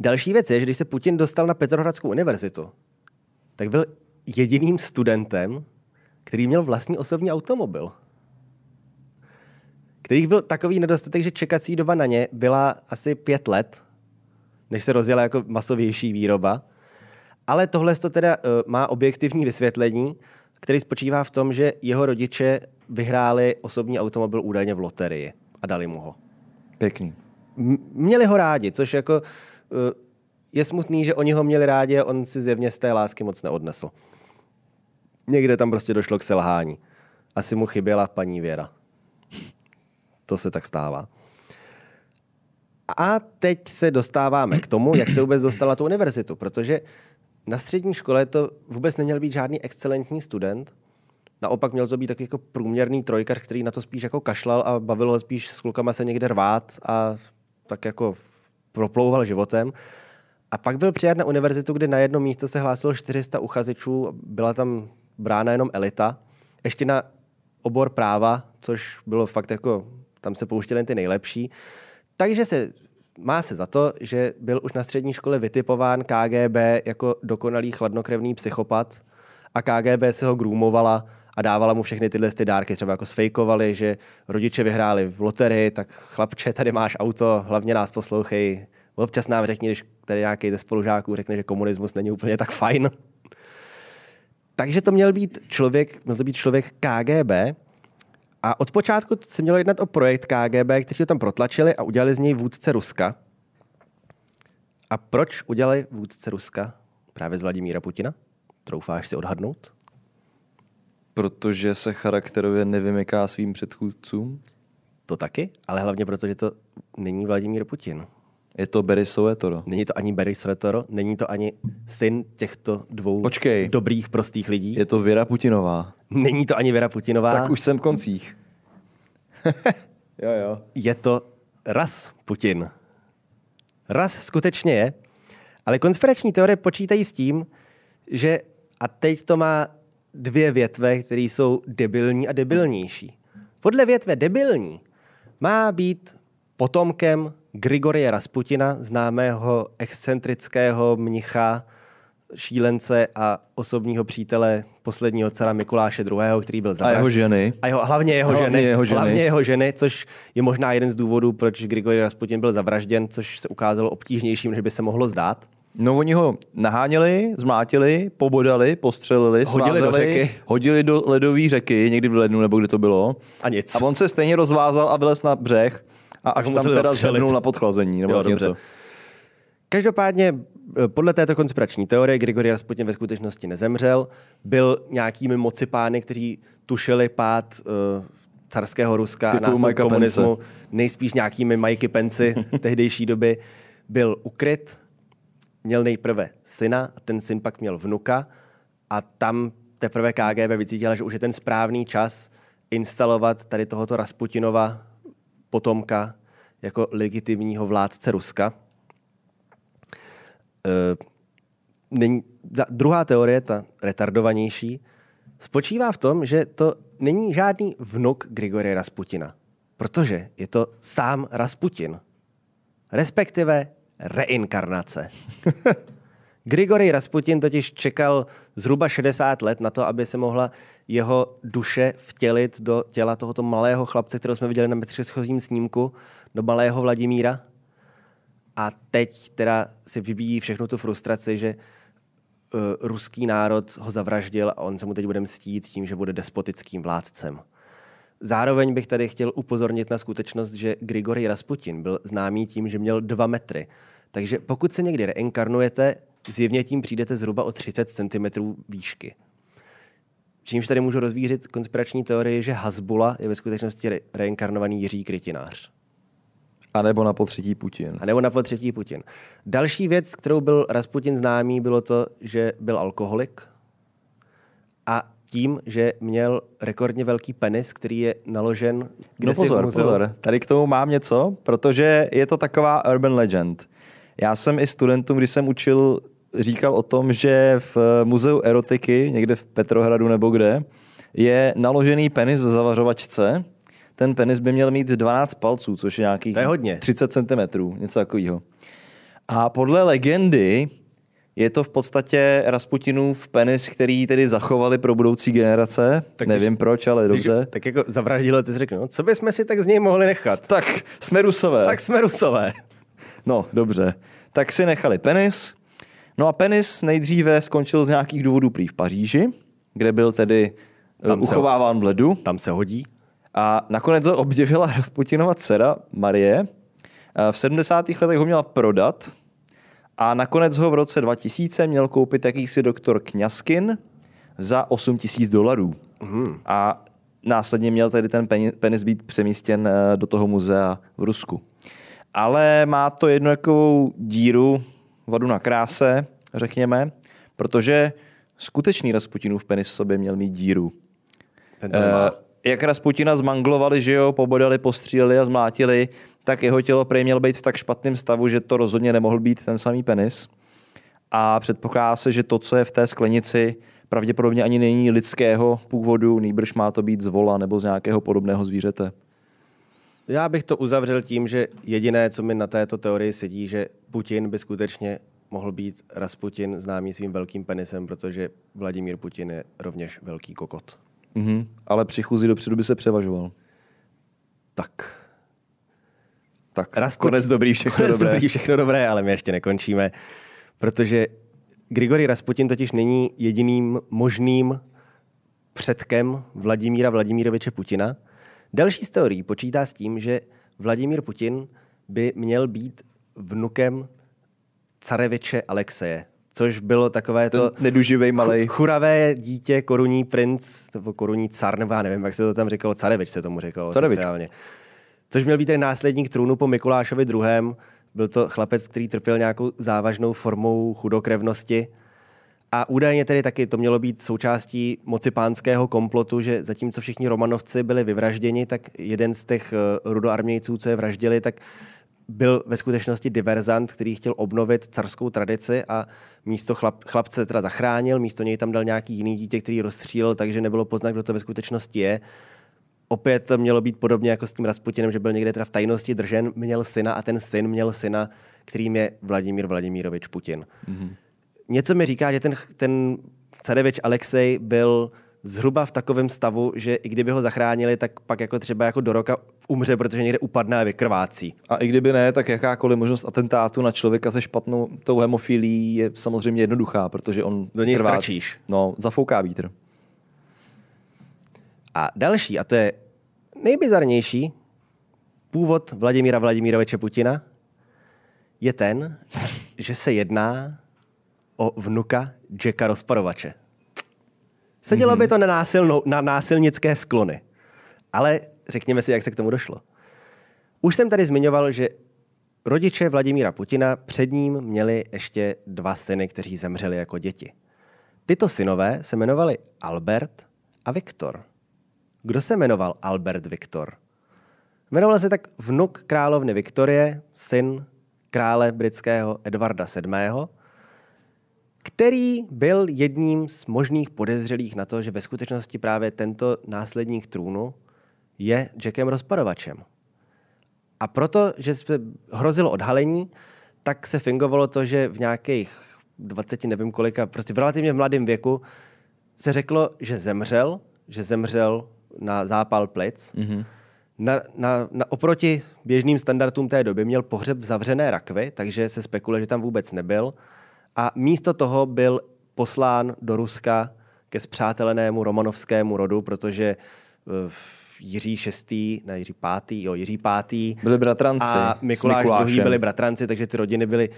Další věc je, že když se Putin dostal na Petrohradskou univerzitu, tak byl jediným studentem, který měl vlastní osobní automobil. Kterých byl takový nedostatek, že čekací doba na ně byla asi pět let, než se rozjela jako masovější výroba. Ale tohle to teda uh, má objektivní vysvětlení, který spočívá v tom, že jeho rodiče vyhráli osobní automobil údajně v loterii a dali mu ho. Pěkný. M- měli ho rádi, což jako uh, je smutný, že oni ho měli rádi a on si zjevně z té lásky moc neodnesl. Někde tam prostě došlo k selhání. Asi mu chyběla paní Věra. To se tak stává. A teď se dostáváme k tomu, jak se vůbec dostala tu univerzitu, protože na střední škole to vůbec neměl být žádný excelentní student, Naopak měl to být takový jako průměrný trojkař, který na to spíš jako kašlal a bavilo ho spíš s klukama se někde rvát a tak jako proplouval životem. A pak byl přijat na univerzitu, kde na jedno místo se hlásilo 400 uchazečů, byla tam brána jenom elita, ještě na obor práva, což bylo fakt jako, tam se pouštěly ty nejlepší. Takže se má se za to, že byl už na střední škole vytipován KGB jako dokonalý chladnokrevný psychopat a KGB se ho grumovala a dávala mu všechny tyhle ty dárky, třeba jako sfejkovali, že rodiče vyhráli v loterii, tak chlapče, tady máš auto, hlavně nás poslouchej, Občas nám řekni, když tady nějaký ze spolužáků řekne, že komunismus není úplně tak fajn. Takže to měl být člověk, měl to být člověk KGB, a od počátku se mělo jednat o projekt KGB, kteří ho tam protlačili a udělali z něj vůdce Ruska. A proč udělali vůdce Ruska právě z Vladimíra Putina? Troufáš si odhadnout? Protože se charakterově nevymyká svým předchůdcům. To taky, ale hlavně proto, že to není Vladimír Putin. Je to Barry Soetoro. Není to ani Barry Soetoro, není to ani syn těchto dvou Počkej. dobrých, prostých lidí. Je to Věra Putinová. Není to ani Věra Putinová. Tak už jsem v koncích. *laughs* jo, jo. Je to Ras Putin. Ras skutečně je, ale konspirační teorie počítají s tím, že, a teď to má dvě větve, které jsou debilní a debilnější. Podle větve debilní má být potomkem Grigorie Rasputina, známého excentrického mnicha, šílence a osobního přítele posledního cara Mikuláše II., který byl zavražděn. A jeho ženy. A jeho, hlavně, jeho, hlavně ženy, jeho ženy. Hlavně jeho ženy, což je možná jeden z důvodů, proč Grigory Rasputin byl zavražděn, což se ukázalo obtížnějším, než by se mohlo zdát. No oni ho naháněli, zmlátili, pobodali, postřelili, hodili svázali, do řeky. hodili do ledové řeky, někdy v lednu nebo kde to bylo. A nic. A on se stejně rozvázal a vylez na břeh a až tam teda zhrnul na podchlazení. Nebo jo, něco. Každopádně eh, podle této konspirační teorie Grigory Rasputin ve skutečnosti nezemřel, byl nějakými pány, kteří tušili pád uh, carského Ruska a nástup komunismu, Pence. nejspíš nějakými Mikey Penci *laughs* tehdejší doby, byl ukryt, měl nejprve syna a ten syn pak měl vnuka a tam teprve KGB vycítila, že už je ten správný čas instalovat tady tohoto Rasputinova potomka jako legitimního vládce Ruska. E, není, druhá teorie, ta retardovanější, spočívá v tom, že to není žádný vnuk Grigory Rasputina, protože je to sám Rasputin, respektive reinkarnace. *laughs* Grigory Rasputin totiž čekal zhruba 60 let na to, aby se mohla jeho duše vtělit do těla tohoto malého chlapce, kterého jsme viděli na předchozím snímku, do malého Vladimíra. A teď teda si vybíjí všechno tu frustraci, že uh, ruský národ ho zavraždil a on se mu teď bude mstít tím, že bude despotickým vládcem. Zároveň bych tady chtěl upozornit na skutečnost, že Grigory Rasputin byl známý tím, že měl dva metry. Takže pokud se někdy reinkarnujete, zjevně tím přijdete zhruba o 30 cm výšky. Čímž tady můžu rozvířit konspirační teorii, že Hasbula je ve skutečnosti re- reinkarnovaný Jiří Krytinář. A nebo na potřetí Putin. A nebo na potřetí Putin. Další věc, kterou byl Rasputin známý, bylo to, že byl alkoholik a tím, že měl rekordně velký penis, který je naložen... No kde no pozor, pozor, tady k tomu mám něco, protože je to taková urban legend. Já jsem i studentům, když jsem učil, říkal o tom, že v muzeu erotiky, někde v Petrohradu nebo kde, je naložený penis v zavařovačce. Ten penis by měl mít 12 palců, což je nějakých to je hodně. 30 cm, něco takového. A podle legendy je to v podstatě Rasputinův penis, který tedy zachovali pro budoucí generace. Tak Nevím když, proč, ale dobře. Když, tak jako zavraždil, ty řekl, no, co bychom si tak z něj mohli nechat? Tak jsme rusové. Tak jsme rusové. No, dobře. Tak si nechali penis. No a penis nejdříve skončil z nějakých důvodů prý v Paříži, kde byl tedy eh, tam uchováván se, v ledu. Tam se hodí. A nakonec ho obdivila *laughs* Putinova dcera Marie. Eh, v 70. letech ho měla prodat a nakonec ho v roce 2000 měl koupit jakýsi doktor Kňaskin za 8 tisíc dolarů. Mm. A následně měl tedy ten penis být přemístěn eh, do toho muzea v Rusku ale má to jednu takovou díru, vodu na kráse, řekněme, protože skutečný Rasputinův penis v sobě měl mít díru. Ten uh, jak Rasputina zmanglovali, že jo, pobodali, postřílili a zmlátili, tak jeho tělo prej měl být v tak špatném stavu, že to rozhodně nemohl být ten samý penis. A předpokládá se, že to, co je v té sklenici, pravděpodobně ani není lidského původu, nýbrž má to být z vola nebo z nějakého podobného zvířete. Já bych to uzavřel tím, že jediné, co mi na této teorii sedí, že Putin by skutečně mohl být Rasputin známý svým velkým penisem, protože Vladimír Putin je rovněž velký kokot. Mm-hmm. Ale při chůzi dopředu by se převažoval. Tak. Tak, Rasputin, konec dobrý, všechno konec dobré. dobrý, všechno dobré, ale my ještě nekončíme, protože Grigory Rasputin totiž není jediným možným předkem Vladimíra Vladimíroviče Putina – Další z teorií počítá s tím, že Vladimír Putin by měl být vnukem careviče Alexeje, což bylo takové to... neduživej malej. Churavé dítě, korunní princ, nebo korunní car, nebo já nevím, jak se to tam říkalo, carevič se tomu říkalo. Carevič. Což měl být ten následník trůnu po Mikulášovi II. Byl to chlapec, který trpěl nějakou závažnou formou chudokrevnosti a údajně tedy taky to mělo být součástí mocipánského komplotu, že zatímco všichni Romanovci byli vyvražděni, tak jeden z těch eh, rudoarmějců, co je vraždili, tak byl ve skutečnosti diverzant, který chtěl obnovit carskou tradici a místo chlap, chlapce teda zachránil, místo něj tam dal nějaký jiný dítě, který rozstřílil, takže nebylo poznat, kdo to ve skutečnosti je. Opět to mělo být podobně jako s tím Rasputinem, že byl někde teda v tajnosti držen, měl syna a ten syn měl syna, kterým je Vladimír Vladimírovič Putin. Mm-hmm něco mi říká, že ten, ten Carevič Alexej byl zhruba v takovém stavu, že i kdyby ho zachránili, tak pak jako třeba jako do roka umře, protože někde upadne a vykrvácí. A i kdyby ne, tak jakákoliv možnost atentátu na člověka se špatnou tou hemofilí je samozřejmě jednoduchá, protože on do něj krvác, stračíš. No, zafouká vítr. A další, a to je nejbizarnější, původ Vladimíra Vladimíroveče Putina je ten, že se jedná o vnuka Jacka Rozparovače. Sedělo mm-hmm. by to na, násilnou, na násilnické sklony. Ale řekněme si, jak se k tomu došlo. Už jsem tady zmiňoval, že rodiče Vladimíra Putina před ním měli ještě dva syny, kteří zemřeli jako děti. Tyto synové se jmenovali Albert a Viktor. Kdo se jmenoval Albert Viktor? Jmenoval se tak vnuk královny Viktorie, syn krále britského Edvarda VII který byl jedním z možných podezřelých na to, že ve skutečnosti právě tento následník trůnu je Jackem rozparovačem. A proto, že se hrozilo odhalení, tak se fingovalo to, že v nějakých 20, nevím kolika, prostě v relativně mladém věku se řeklo, že zemřel, že zemřel na zápal plic. Mm-hmm. Na, na, na, oproti běžným standardům té doby měl pohřeb zavřené rakvy, takže se spekuluje, že tam vůbec nebyl a místo toho byl poslán do Ruska ke zpřátelenému romanovskému rodu, protože eh, Jiří šestý, ne Jiří pátý, jo, Jiří pátý. Byli bratranci. A Mikuláš II. byli bratranci, takže ty rodiny byly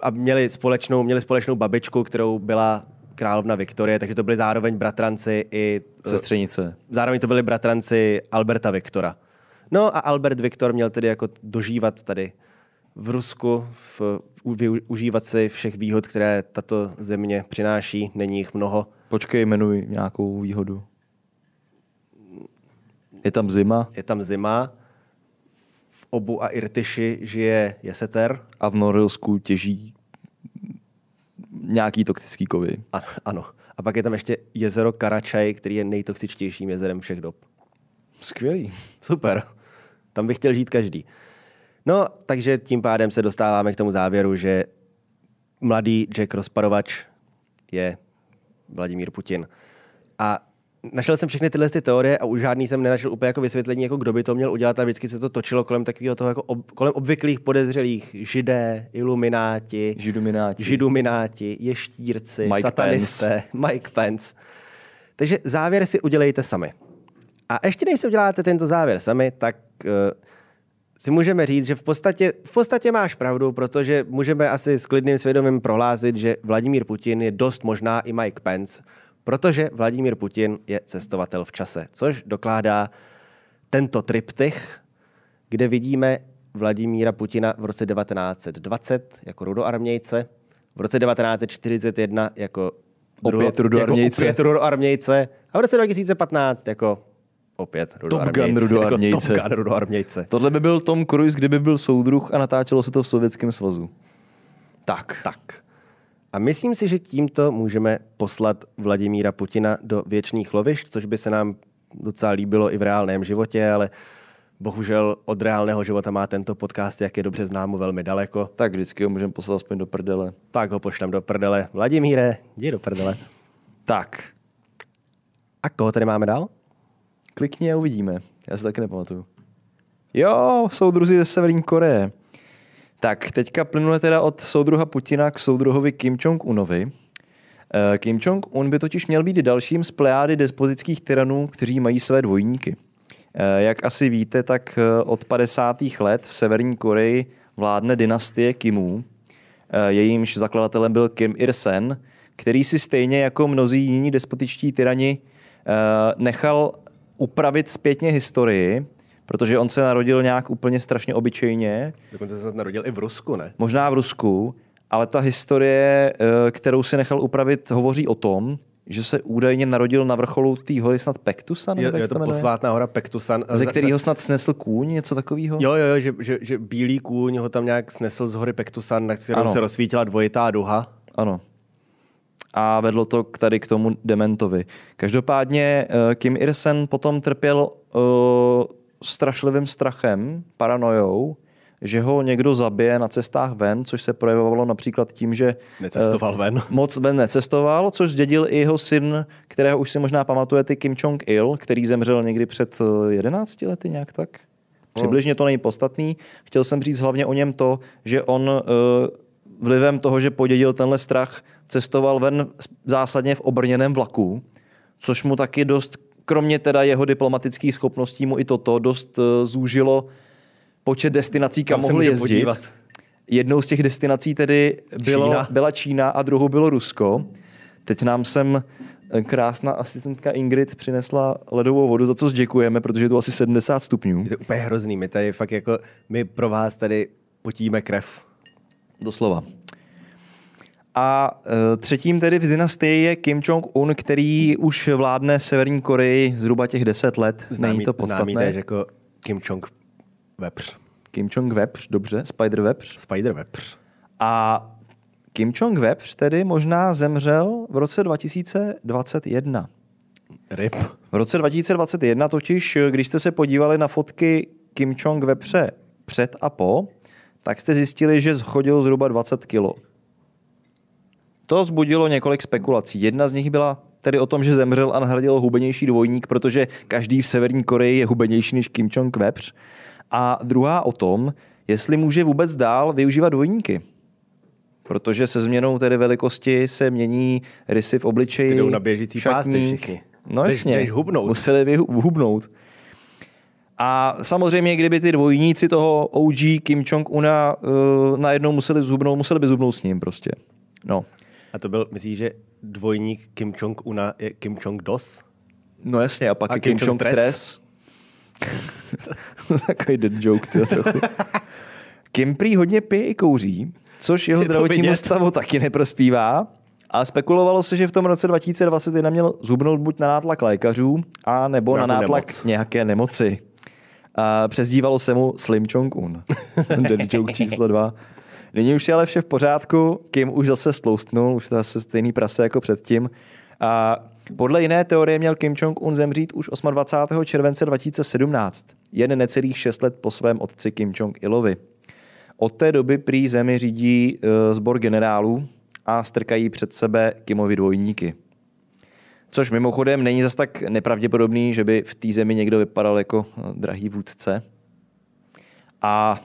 a měli společnou, měli společnou babičku, kterou byla královna Viktorie, takže to byli zároveň bratranci i... Eh, Sestřenice. Zároveň to byli bratranci Alberta Viktora. No a Albert Viktor měl tedy jako dožívat tady v Rusku, v, užívat si všech výhod, které tato země přináší. Není jich mnoho. Počkej, jmenuji nějakou výhodu. Je tam zima? Je tam zima. V Obu a Irtyši žije jeseter. A v Norilsku těží nějaký toxický kovy. A, ano. A pak je tam ještě jezero Karačaj, který je nejtoxičtějším jezerem všech dob. Skvělý. Super. Tam bych chtěl žít každý. No, takže tím pádem se dostáváme k tomu závěru, že mladý Jack Rozparovač je Vladimír Putin. A našel jsem všechny tyhle ty teorie a už žádný jsem nenašel úplně jako vysvětlení, jako kdo by to měl udělat a vždycky se to točilo kolem takového toho, jako ob, kolem obvyklých podezřelých židé, ilumináti, židumináti, židumináti ještírci, Mike satanisté, Pence. *laughs* Mike Pence. Takže závěr si udělejte sami. A ještě než si uděláte tento závěr sami, tak uh, si můžeme říct, že v podstatě, v podstatě máš pravdu, protože můžeme asi s klidným svědomím prohlásit, že Vladimír Putin je dost možná i Mike Pence, protože Vladimír Putin je cestovatel v čase, což dokládá tento triptych, kde vidíme Vladimíra Putina v roce 1920 jako rudoarmějce, v roce 1941 jako Opět jako rudoarmějce. Jako opět rudoarmějce. A v roce 2015 jako opět rudoarmějce. Top Gun rudoarmějce. Jako Tohle by byl Tom Cruise, kdyby byl soudruh a natáčelo se to v Sovětském svazu. Tak. Tak. A myslím si, že tímto můžeme poslat Vladimíra Putina do věčných lovišť, což by se nám docela líbilo i v reálném životě, ale bohužel od reálného života má tento podcast, jak je dobře známo, velmi daleko. Tak vždycky ho můžeme poslat aspoň do prdele. Tak ho pošlem do prdele. Vladimíre, jdi do prdele. tak. A koho tady máme dál? Klikni a uvidíme. Já se taky nepamatuju. Jo, soudruzi ze Severní Koreje. Tak, teďka plynule teda od soudruha Putina k soudruhovi Kim Jong-unovi. Eh, Kim Jong-un by totiž měl být dalším z plejády despotických tyranů, kteří mají své dvojníky. Eh, jak asi víte, tak eh, od 50. let v Severní Koreji vládne dynastie Kimů. Jejímž zakladatelem byl Kim Ir-sen, který si stejně jako mnozí jiní despotičtí tyrani nechal upravit zpětně historii, protože on se narodil nějak úplně strašně obyčejně. Dokonce se narodil i v Rusku, ne? Možná v Rusku, ale ta historie, eh, kterou si nechal upravit, hovoří o tom, že se údajně narodil na vrcholu té hory snad Pektusan? Je, je to posvátná hora Pektusan. Ze kterého snad snesl kůň, něco takového? Jo, jo, jo že, že, že bílý kůň ho tam nějak snesl z hory Pektusan, na kterou ano. se rozsvítila dvojitá duha. Ano a vedlo to k tady k tomu dementovi. Každopádně eh, Kim Irsen potom trpěl uh, strašlivým strachem, paranojou, že ho někdo zabije na cestách ven, což se projevovalo například tím, že eh, necestoval ven. moc ven necestoval, což zdědil i jeho syn, kterého už si možná pamatujete, Kim Jong-il, který zemřel někdy před 11 lety nějak tak. Přibližně to není podstatný. Chtěl jsem říct hlavně o něm to, že on vlivem toho, že podědil tenhle strach, cestoval ven zásadně v obrněném vlaku, což mu taky dost, kromě teda jeho diplomatických schopností, mu i toto dost eh, zúžilo počet destinací, kam, kam mohl jezdit. Podívat. Jednou z těch destinací tedy bylo, Čína. byla Čína a druhou bylo Rusko. Teď nám sem eh, krásná asistentka Ingrid přinesla ledovou vodu, za co děkujeme, protože je tu asi 70 stupňů. Je to úplně hrozný, my tady fakt jako, my pro vás tady potíme krev. Doslova. A e, třetím tedy v dynastii je Kim Jong-un, který už vládne Severní Koreji zhruba těch 10 let. Známý, Není to podstatné. Známý jako Kim Jong Vepř. Kim Jong Vepř, dobře. Spider Vepř. Spider Vepř. A Kim Jong Vepř tedy možná zemřel v roce 2021. Rip. V roce 2021 totiž, když jste se podívali na fotky Kim Jong Vepře před a po, tak jste zjistili, že schodil zhruba 20 kilo. To zbudilo několik spekulací. Jedna z nich byla tedy o tom, že zemřel a nahradil hubenější dvojník, protože každý v Severní Koreji je hubenější než Kim Jong-vepř. A druhá o tom, jestli může vůbec dál využívat dvojníky. Protože se změnou tedy velikosti se mění rysy v obličeji. jdou na běžící pásty všichni. No jasně, Museli by hubnout. museli A samozřejmě, kdyby ty dvojníci toho OG Kim Jong-una uh, najednou museli zhubnout, museli by zhubnout s ním prostě. No. A to byl, myslíš, že dvojník Kim Jong-una je Kim Jong-dos? No jasně, a pak a je Kim, Kim Jong-tres. *laughs* Takový dead joke, to. trochu. Kim prý hodně pije i kouří, což jeho je zdravotnímu stavu taky neprospívá. A spekulovalo se, že v tom roce 2021 měl zubnout buď na nátlak lékařů, a nebo na nátlak nemoc. nějaké nemoci. A přezdívalo se mu Slim Chong un *laughs* Dead joke číslo dva. Nyní už je ale vše v pořádku, Kim už zase stloustnul, už zase stejný prase jako předtím. A podle jiné teorie měl Kim Jong-un zemřít už 28. července 2017, jen necelých 6 let po svém otci Kim Jong-ilovi. Od té doby prý zemi řídí e, sbor generálů a strkají před sebe Kimovi dvojníky. Což mimochodem není zas tak nepravděpodobný, že by v té zemi někdo vypadal jako e, drahý vůdce. A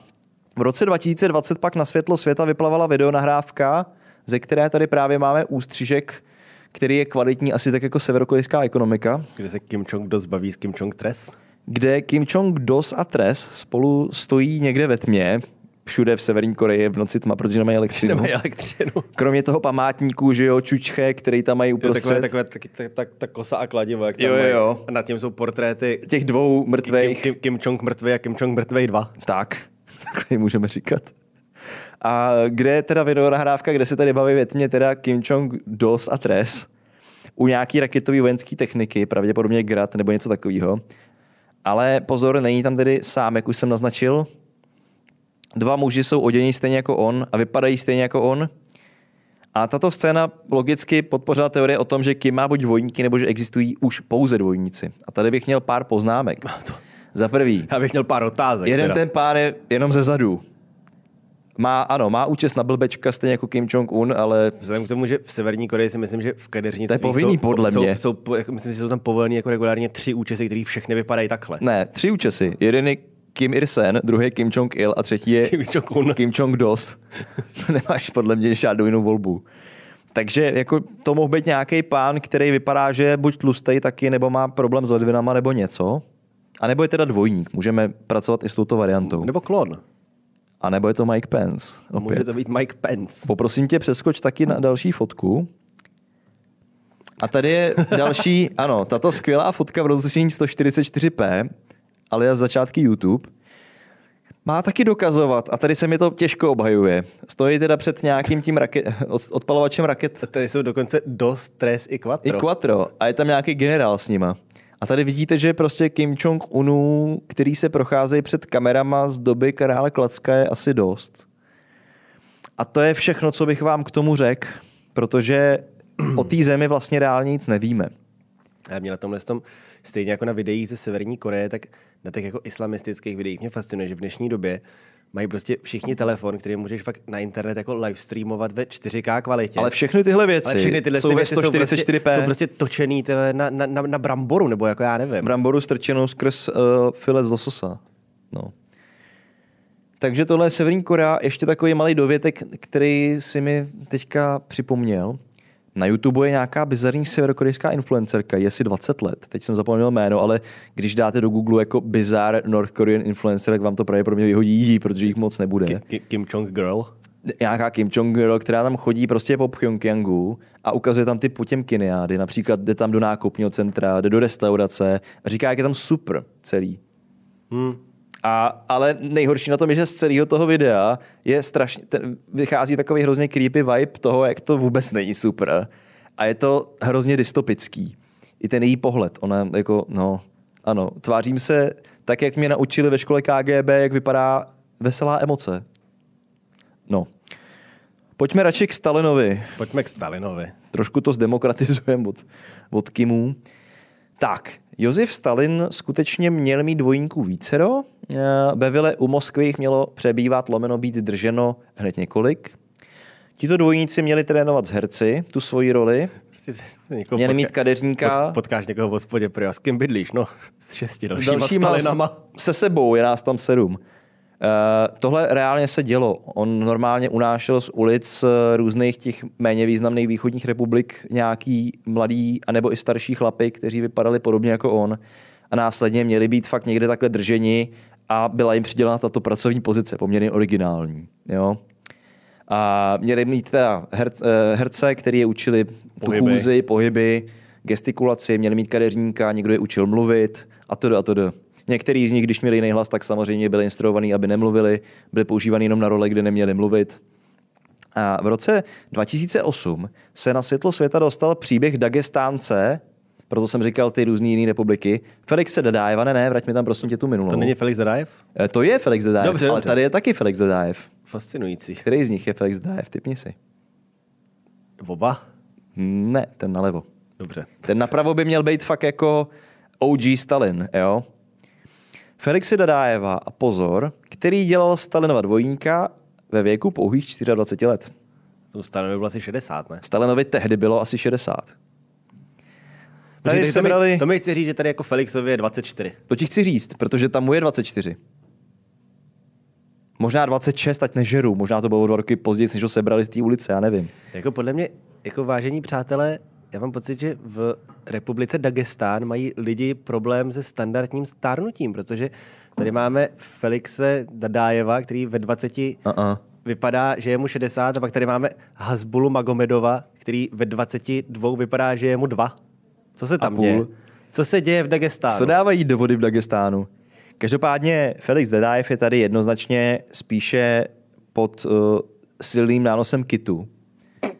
v roce 2020 pak na světlo světa vyplavala videonahrávka, ze které tady právě máme ústřižek, který je kvalitní asi tak jako severokorejská ekonomika. Kde se Kim Jong-do baví s Kim Jong-tres? Kde Kim Jong-dos a Tres spolu stojí někde ve tmě, všude v Severní Koreji v noci tma, protože nemají elektřinu. Nemají elektřinu. Kromě toho památníku, že jo, čučche, který tam mají uprostřed. Jo, takové, takové, tak, tak, tak, kosa a kladivo, jak tam jo, mají. jo. A nad tím jsou portréty těch dvou mrtvých. Kim, Kim, Kim Jong mrtvý a Kim Jong mrtvý dva. Tak. *laughs* takhle můžeme říkat. A kde je teda videohrávka, kde se tady baví větmě teda Kim Jong Dos a Tres u nějaký raketové vojenské techniky, pravděpodobně Grad nebo něco takového. Ale pozor, není tam tedy sám, jak už jsem naznačil. Dva muži jsou oděni stejně jako on a vypadají stejně jako on. A tato scéna logicky podpořila teorie o tom, že Kim má buď dvojníky, nebo že existují už pouze dvojníci. A tady bych měl pár poznámek. To, za prvý. Já bych měl pár otázek. Jeden teda. ten pár je jenom ze zadu. Má, ano, má účest na blbečka, stejně jako Kim Jong-un, ale... Vzhledem k tomu, že v Severní Koreji si myslím, že v kadeřnictví to je povinný, jsou, podle jsou, mě. Jsou, jsou, jako myslím že jsou tam povolení jako regulárně tři účesy, které všechny vypadají takhle. Ne, tři účesy. Jeden je Kim Ir-sen, druhý je Kim Jong-il a třetí je Kim Jong-un. Kim Jong-dos. *laughs* Nemáš podle mě žádnou jinou volbu. Takže jako to mohl být nějaký pán, který vypadá, že je buď tlustý taky, nebo má problém s ledvinama, nebo něco. A nebo je teda dvojník, můžeme pracovat i s touto variantou. Nebo klon. A nebo je to Mike Pence. Opět. Může to být Mike Pence. Poprosím tě, přeskoč taky na další fotku. A tady je další, *laughs* ano, tato skvělá fotka v rozlišení 144p, ale z začátky YouTube, má taky dokazovat, a tady se mi to těžko obhajuje. Stojí teda před nějakým tím raket, odpalovačem raket. A tady jsou dokonce dost, tres i quattro. I quattro. A je tam nějaký generál s nima. A tady vidíte, že prostě Kim Jong-unu, který se procházejí před kamerama z doby krále Klacka, je asi dost. A to je všechno, co bych vám k tomu řekl, protože o té zemi vlastně reálně nic nevíme. Já mě na tomhle tom, stejně jako na videích ze Severní Koreje, tak na těch jako islamistických videích mě fascinuje, že v dnešní době mají prostě všichni telefon, který můžeš fakt na internet jako live streamovat ve 4K kvalitě. Ale všechny tyhle věci, Ale všechny tyhle jsou ve 144p. Jsou prostě, jsou prostě točený na, na, na, na, bramboru, nebo jako já nevím. Bramboru strčenou skrz uh, eh, filet z lososa. No. Takže tohle je Severní Korea. Ještě takový malý dovětek, který si mi teďka připomněl. Na YouTube je nějaká bizarní severokorejská influencerka, je asi 20 let, teď jsem zapomněl jméno, ale když dáte do Google jako bizar North Korean influencer, tak vám to pravděpodobně vyhodí, protože jich moc nebude. Kim, Kim Jong Girl? Nějaká Kim Jong Girl, která tam chodí prostě po Pyongyangu a ukazuje tam ty kineády, například jde tam do nákupního centra, jde do restaurace a říká, jak je tam super celý. Hmm. A, ale nejhorší na tom je, že z celého toho videa je strašně, ten, vychází takový hrozně creepy vibe toho, jak to vůbec není super. A je to hrozně dystopický. I ten její pohled. Ona jako, no, ano, tvářím se tak, jak mě naučili ve škole KGB, jak vypadá veselá emoce. No. Pojďme radši k Stalinovi. Pojďme k Stalinovi. Trošku to zdemokratizujeme od, od Kimů. Tak, Josef Stalin skutečně měl mít dvojníků vícero. Eh, ve vile u Moskvy jich mělo přebývat, lomeno být drženo hned několik. Tito dvojníci měli trénovat s herci tu svoji roli. Prostě někoho měli mít kadeřníka. Pot, potkáš někoho v hospodě, prý, s kým bydlíš? No, s šesti dalšíma, dalšíma Stalinama. Se sebou, je nás tam sedm. Eh, tohle reálně se dělo. On normálně unášel z ulic eh, různých těch méně významných východních republik nějaký mladý anebo i starší chlapy, kteří vypadali podobně jako on a následně měli být fakt někde takhle drženi a byla jim přidělena tato pracovní pozice, poměrně originální. Jo? A měli mít teda herce, eh, herce který je učili pohyby. tu pohyby, gestikulaci, měli mít kadeřníka, někdo je učil mluvit a to a to. Některý z nich, když měli jiný hlas, tak samozřejmě byli instruovaní, aby nemluvili, byli používaní jenom na role, kde neměli mluvit. A v roce 2008 se na světlo světa dostal příběh Dagestánce, proto jsem říkal ty různé jiné republiky. Felix Dadajev, ne, ne, vrať mi tam prosím tě tu minulou. To není Felix Dadajev? Eh, to je Felix Dadajev, dobře, ale dobře. tady je taky Felix Dadajev. Fascinující. Který z nich je Felix Dadajev? Typni si. Oba? Ne, ten nalevo. Dobře. Ten napravo by měl být fakt jako OG Stalin, jo? Felixe Dadájeva a pozor, který dělal Stalinova dvojníka ve věku pouhých 24 let. To Stalinovi bylo asi 60, ne? Stalinovi tehdy bylo asi 60. Tady, tady se to, brali... mi, to mi chci říct, že tady jako Felixovi je 24. To ti chci říct, protože tam mu je 24. Možná 26, ať nežeru. Možná to bylo dva roky později, než ho sebrali z té ulice, já nevím. Jako podle mě, jako vážení přátelé, já mám pocit, že v republice Dagestán mají lidi problém se standardním stárnutím, protože tady máme Felixe Dadájeva, který ve 20 uh-uh. vypadá, že je mu 60, a pak tady máme Hasbulu Magomedova, který ve 22 vypadá, že je mu 2. Co se tam děje? Co se děje v Dagestánu? Co dávají do vody v Dagestánu? Každopádně Felix Dadájev je tady jednoznačně spíše pod uh, silným nánosem kitu. Uh,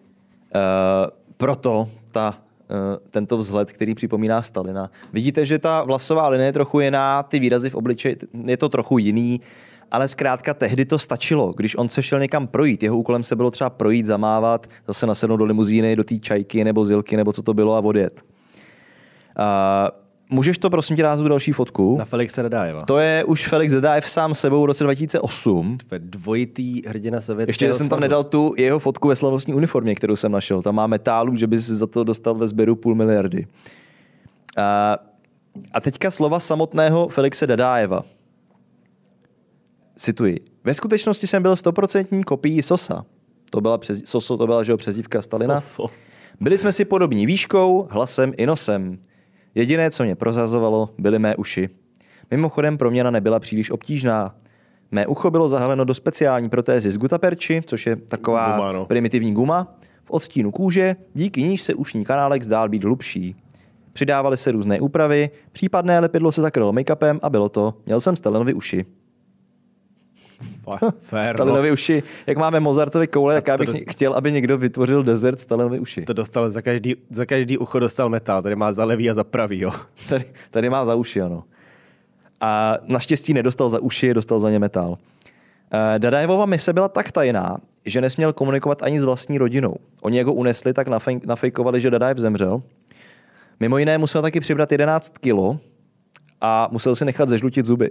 proto ta, eh, tento vzhled, který připomíná Stalina. Vidíte, že ta vlasová linie je trochu jiná, ty výrazy v obličeji, je to trochu jiný, ale zkrátka tehdy to stačilo, když on se šel někam projít. Jeho úkolem se bylo třeba projít, zamávat, zase nasednout do limuzíny, do té čajky nebo zilky, nebo co to bylo a odjet. Uh, Můžeš to prosím tě dát tu další fotku? Na Felixe Dedájeva. To je už Felix Dedájev sám sebou v roce 2008. To je dvojitý hrdina sovětského Ještě jsem tam nedal tu jeho fotku ve slavnostní uniformě, kterou jsem našel. Tam má metálu, že bys za to dostal ve sběru půl miliardy. A, a teďka slova samotného Felixe Dedájeva. Cituji. Ve skutečnosti jsem byl stoprocentní kopií Sosa. To byla, přez, Soso, to byla že, přezdívka Stalina. Soso. Byli jsme si podobní výškou, hlasem i nosem. Jediné, co mě prozazovalo, byly mé uši. Mimochodem proměna nebyla příliš obtížná. Mé ucho bylo zahaleno do speciální protézy z gutaperči, což je taková guma, no. primitivní guma, v odstínu kůže, díky níž se ušní kanálek zdál být hlubší. Přidávaly se různé úpravy, případné lepidlo se zakrylo make-upem a bylo to, měl jsem stelenovy uši. *laughs* No. Stalinovi uši. Jak máme Mozartovi koule, tak já bych dost... chtěl, aby někdo vytvořil desert Stalinovi uši. To dostal za každý, za každý ucho dostal metal. Tady má za levý a za pravý, jo. *laughs* Tady, tady má za uši, ano. A naštěstí nedostal za uši, dostal za ně metal. Eh, Dadajevova mise byla tak tajná, že nesměl komunikovat ani s vlastní rodinou. Oni jako unesli, tak nafejkovali, že Dadajev zemřel. Mimo jiné musel taky přibrat 11 kilo a musel si nechat zežlutit zuby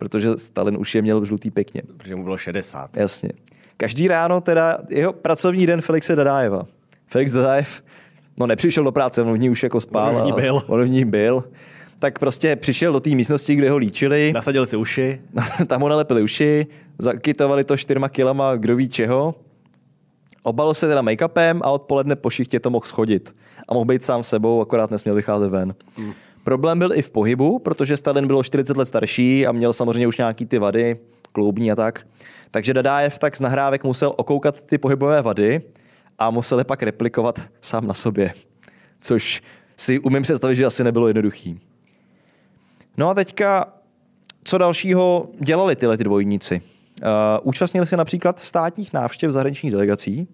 protože Stalin už je měl žlutý pěkně. Protože mu bylo 60. Jasně. Každý ráno teda jeho pracovní den Felixe Dadájeva. Felix Dadájev no nepřišel do práce, on v ní už jako spál. On v ní byl. On v ní byl. Tak prostě přišel do té místnosti, kde ho líčili. Nasadil si uši. *laughs* Tam ho nalepili uši, zakytovali to čtyřma kilama, kdo ví čeho. Obalo se teda make-upem a odpoledne po šichtě to mohl schodit. A mohl být sám sebou, akorát nesměl vycházet ven. Hmm. Problém byl i v pohybu, protože Stalin byl 40 let starší a měl samozřejmě už nějaký ty vady, kloubní a tak. Takže Dadájev tak z nahrávek musel okoukat ty pohybové vady a musel je pak replikovat sám na sobě. Což si umím představit, že asi nebylo jednoduchý. No a teďka, co dalšího dělali tyhle ty dvojníci? Uh, účastnili se například státních návštěv zahraničních delegací,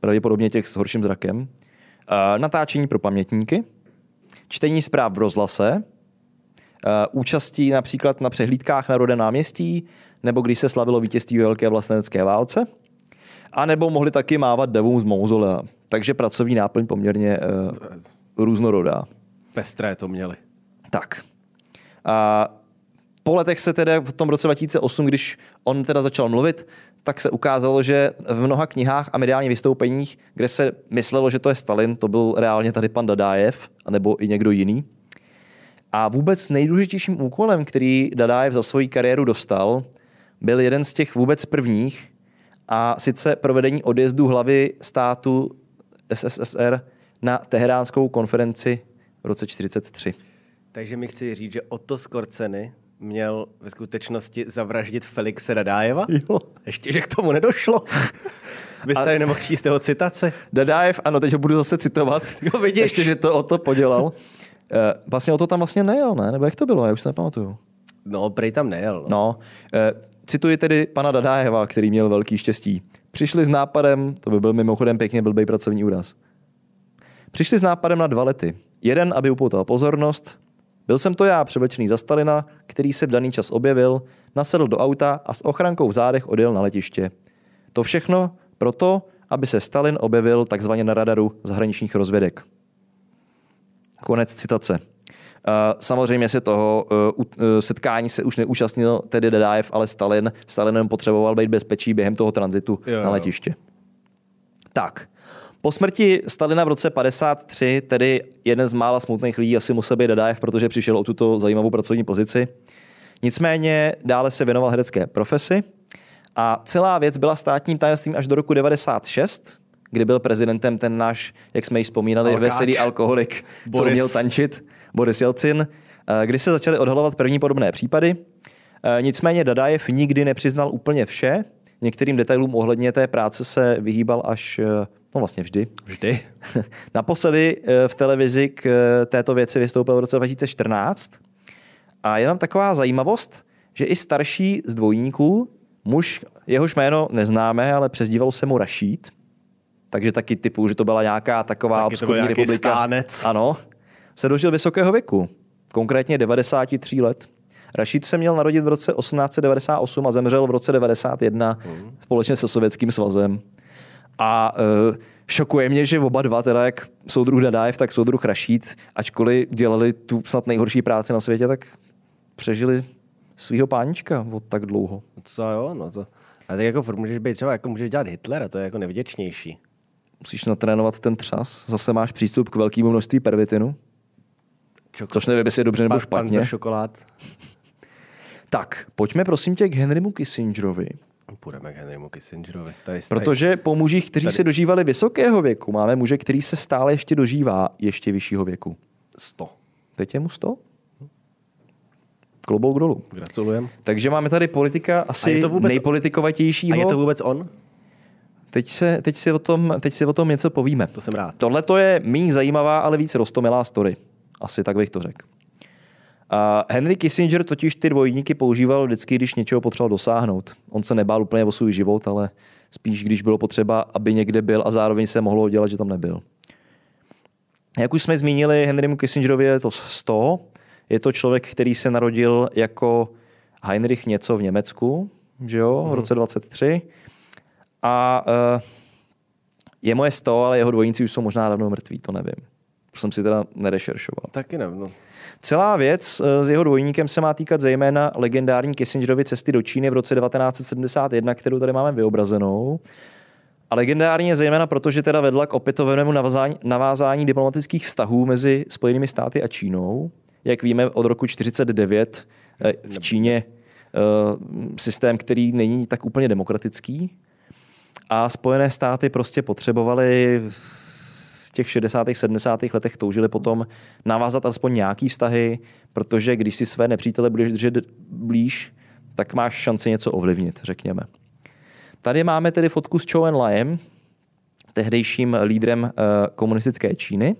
pravděpodobně těch s horším zrakem, uh, natáčení pro pamětníky – čtení zpráv v rozlase, eh, účastí například na přehlídkách na Rodem náměstí, nebo když se slavilo vítězství ve Velké vlastenecké válce, a nebo mohli taky mávat devům z mouzolea. Takže pracovní náplň poměrně uh, různorodá. Pestré to měli. Tak. A po letech se tedy v tom roce 2008, když on teda začal mluvit, tak se ukázalo, že v mnoha knihách a mediálních vystoupeních, kde se myslelo, že to je Stalin, to byl reálně tady pan Dadájev, nebo i někdo jiný. A vůbec nejdůležitějším úkolem, který Dadájev za svoji kariéru dostal, byl jeden z těch vůbec prvních, a sice provedení odjezdu hlavy státu SSSR na teheránskou konferenci v roce 1943. Takže mi chci říct, že Otto Skorceny měl ve skutečnosti zavraždit Felixe Dadájeva? Jo. Ještě, že k tomu nedošlo. *laughs* Vy jste tady nemohl číst jeho citace. Dadájev, ano, teď ho budu zase citovat. *laughs* Jo, vidíš. Ještě, že to o to podělal. Eh, vlastně o to tam vlastně nejel, ne? Nebo jak to bylo? Já už se nepamatuju. No, prej tam nejel. No, no eh, cituji tedy pana Dadájeva, který měl velký štěstí. Přišli s nápadem, to by byl mimochodem pěkně blbý pracovní úraz. Přišli s nápadem na dva lety. Jeden, aby upoutal pozornost, byl jsem to já, převlečený za Stalina, který se v daný čas objevil, nasedl do auta a s ochrankou v zádech odjel na letiště. To všechno proto, aby se Stalin objevil takzvaně na radaru zahraničních rozvědek. Konec citace. Uh, samozřejmě se toho uh, uh, setkání se už neúčastnil tedy Dedájev, ale Stalin. Stalinem potřeboval být bezpečí během toho tranzitu jo, jo. na letiště. Tak, po smrti Stalina v roce 53, tedy jeden z mála smutných lidí asi musel být Dadaev, protože přišel o tuto zajímavou pracovní pozici. Nicméně dále se věnoval herecké profesi a celá věc byla státním tajemstvím až do roku 96, kdy byl prezidentem ten náš, jak jsme ji vzpomínali, Alkáč. veselý alkoholik, Boris. co měl tančit, Boris Jelcin, eh, kdy se začaly odhalovat první podobné případy. Eh, nicméně Dadaev nikdy nepřiznal úplně vše. Některým detailům ohledně té práce se vyhýbal až eh, No vlastně vždy. Vždy. *laughs* Naposledy eh, v televizi k eh, této věci vystoupil v roce 2014. A je tam taková zajímavost, že i starší z dvojníků, muž, jehož jméno neznáme, ale přezdíval se mu Rašít, takže taky typu, že to byla nějaká taková taky obskurní republika. Stánec. Ano, se dožil vysokého věku, konkrétně 93 let. Rašid se měl narodit v roce 1898 a zemřel v roce 1991 mm. společně se Sovětským svazem. A uh, šokuje mě, že oba dva, teda jak soudruh Dadaev, tak soudruh Rašít, ačkoliv dělali tu snad nejhorší práci na světě, tak přežili svého pánička od tak dlouho. Co jo, no to... A tak jako furt můžeš být třeba, jako můžeš dělat Hitlera, to je jako nevděčnější. Musíš natrénovat ten třas, zase máš přístup k velkému množství pervitinu. Čokolád. Což nevím, jestli je dobře nebo špatně. špatně. šokolád. tak, pojďme prosím tě k Henrymu Kissingerovi, Půjdeme k Henrymu Kissingerovi. Tady, Protože po mužích, kteří tady... se dožívali vysokého věku, máme muže, který se stále ještě dožívá ještě vyššího věku. 100. Teď je mu 100? Klobouk dolů. Gratulujem. Takže máme tady politika asi vůbec... nejpolitikovatějšího. A je to vůbec on? Teď, se, teď, si o tom, teď si o tom něco povíme. To jsem rád. Tohle to je méně zajímavá, ale víc rostomilá story. Asi tak bych to řekl. A Henry Kissinger totiž ty dvojníky používal vždycky, když něčeho potřeboval dosáhnout. On se nebál úplně o svůj život, ale spíš když bylo potřeba, aby někde byl a zároveň se mohlo udělat, že tam nebyl. Jak už jsme zmínili, Henrymu Kissingerovi je to 100. Je to člověk, který se narodil jako Heinrich něco v Německu, že jo, v mhm. roce 23. A uh, je moje 100, ale jeho dvojníci už jsou možná dávno mrtví, to nevím. To jsem si teda nerešeršoval. Taky nevím. No. Celá věc eh, s jeho dvojníkem se má týkat zejména legendární Kissingerovy cesty do Číny v roce 1971, kterou tady máme vyobrazenou. A legendární je zejména proto, že teda vedla k opětovnému navázání, navázání diplomatických vztahů mezi Spojenými státy a Čínou. Jak víme, od roku 1949 eh, v Číně eh, systém, který není tak úplně demokratický. A Spojené státy prostě potřebovaly těch 60. 70. letech toužili potom navázat alespoň nějaký vztahy, protože když si své nepřítele budeš držet blíž, tak máš šanci něco ovlivnit, řekněme. Tady máme tedy fotku s Chou Enlajem, tehdejším lídrem eh, komunistické Číny.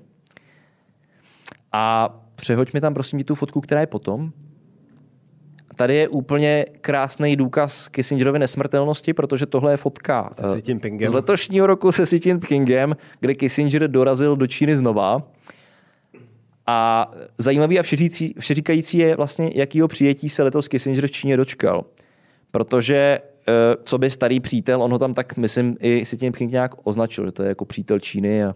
A přehoď mi tam prosím tu fotku, která je potom. Tady je úplně krásný důkaz Kissingerovy nesmrtelnosti, protože tohle je fotka se eh, z letošního roku se Xi Jinpingem, kde Kissinger dorazil do Číny znova. A zajímavý a všeříkající, všeříkající je vlastně, jakýho přijetí se letos Kissinger v Číně dočkal. Protože eh, co by starý přítel, on ho tam tak, myslím, i Xi Jinping nějak označil, že to je jako přítel Číny a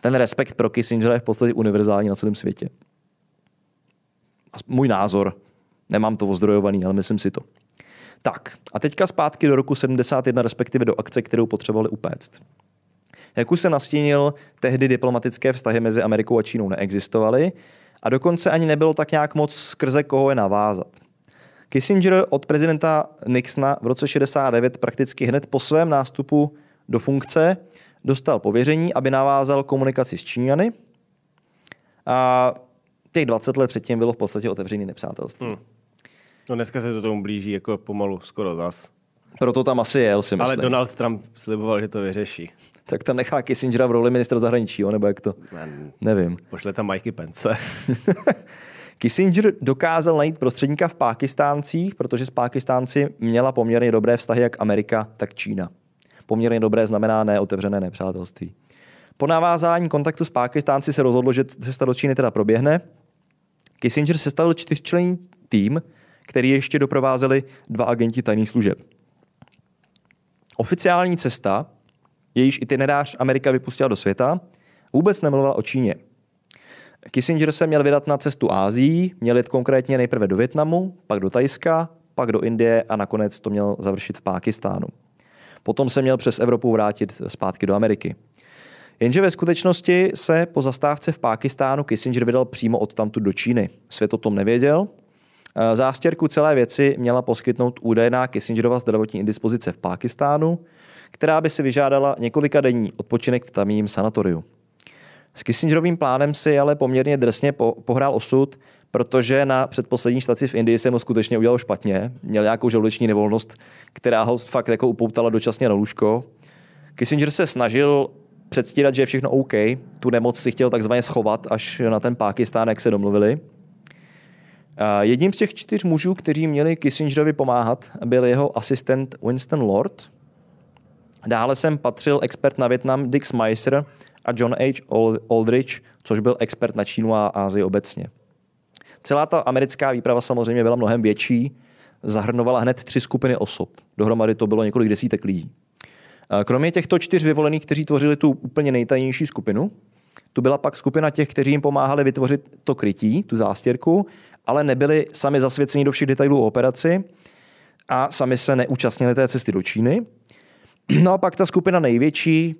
ten respekt pro Kissingera je v podstatě univerzální na celém světě. Můj názor. Nemám to ozdrojovaný, ale myslím si to. Tak, a teďka zpátky do roku 71, respektive do akce, kterou potřebovali upéct. Jak už se nastínil, tehdy diplomatické vztahy mezi Amerikou a Čínou neexistovaly a dokonce ani nebylo tak nějak moc skrze koho je navázat. Kissinger od prezidenta Nixona v roce 69 prakticky hned po svém nástupu do funkce dostal pověření, aby navázal komunikaci s Číňany. A těch 20 let předtím bylo v podstatě otevřený nepřátelství. Hmm. No dneska se to tomu blíží jako pomalu, skoro zas. Proto tam asi jel, si myslím. Ale Donald Trump sliboval, že to vyřeší. Tak tam nechá Kissingera v roli ministra zahraničí, jo? nebo jak to? Man, Nevím. Pošle tam Mikey Pence. *laughs* Kissinger dokázal najít prostředníka v Pákistáncích, protože s Pákistánci měla poměrně dobré vztahy jak Amerika, tak Čína. Poměrně dobré znamená neotevřené nepřátelství. Po navázání kontaktu s Pákistánci se rozhodlo, že cesta do Číny teda proběhne. Kissinger sestavil čtyřčlenný tým, který ještě doprovázeli dva agenti tajných služeb. Oficiální cesta, jejíž itinerář Amerika vypustila do světa, vůbec nemluvila o Číně. Kissinger se měl vydat na cestu Ázií, měl jít konkrétně nejprve do Větnamu, pak do Tajska, pak do Indie a nakonec to měl završit v Pákistánu. Potom se měl přes Evropu vrátit zpátky do Ameriky. Jenže ve skutečnosti se po zastávce v Pákistánu Kissinger vydal přímo odtamtud do Číny. Svět o tom nevěděl, Eh, zástěrku celé věci měla poskytnout údajná Kissingerova zdravotní indispozice v Pákistánu, která by si vyžádala několika denní odpočinek v tamním sanatoriu. S Kissingerovým plánem si ale poměrně drsně po- pohrál osud, protože na předposlední štaci v Indii se mu skutečně udělalo špatně. Měl nějakou žaludeční nevolnost, která ho fakt jako upoutala dočasně na lůžko. Kissinger se snažil předstírat, že je všechno OK. Tu nemoc si chtěl takzvaně schovat až na ten Pákistán, jak se domluvili. Eh, jedním z těch čtyř mužů, kteří měli Kissingerovi pomáhat, byl jeho asistent Winston Lord. Dále jsem patřil expert na Větnam Dick Smyser a John H. Aldrich, což byl expert na Čínu a Ázii obecně. Celá ta americká výprava samozřejmě byla mnohem větší, zahrnovala hned tři skupiny osob. Dohromady to bylo několik desítek lidí. Eh, kromě těchto čtyř vyvolených, kteří tvořili tu úplně nejtajnější skupinu, tu byla pak skupina těch, kteří jim pomáhali vytvořit to krytí, tu zástěrku, ale nebyli sami zasvěceni do všech detailů o operaci a sami se neúčastnili té cesty do Číny. *clears throat* No a pak ta skupina největší,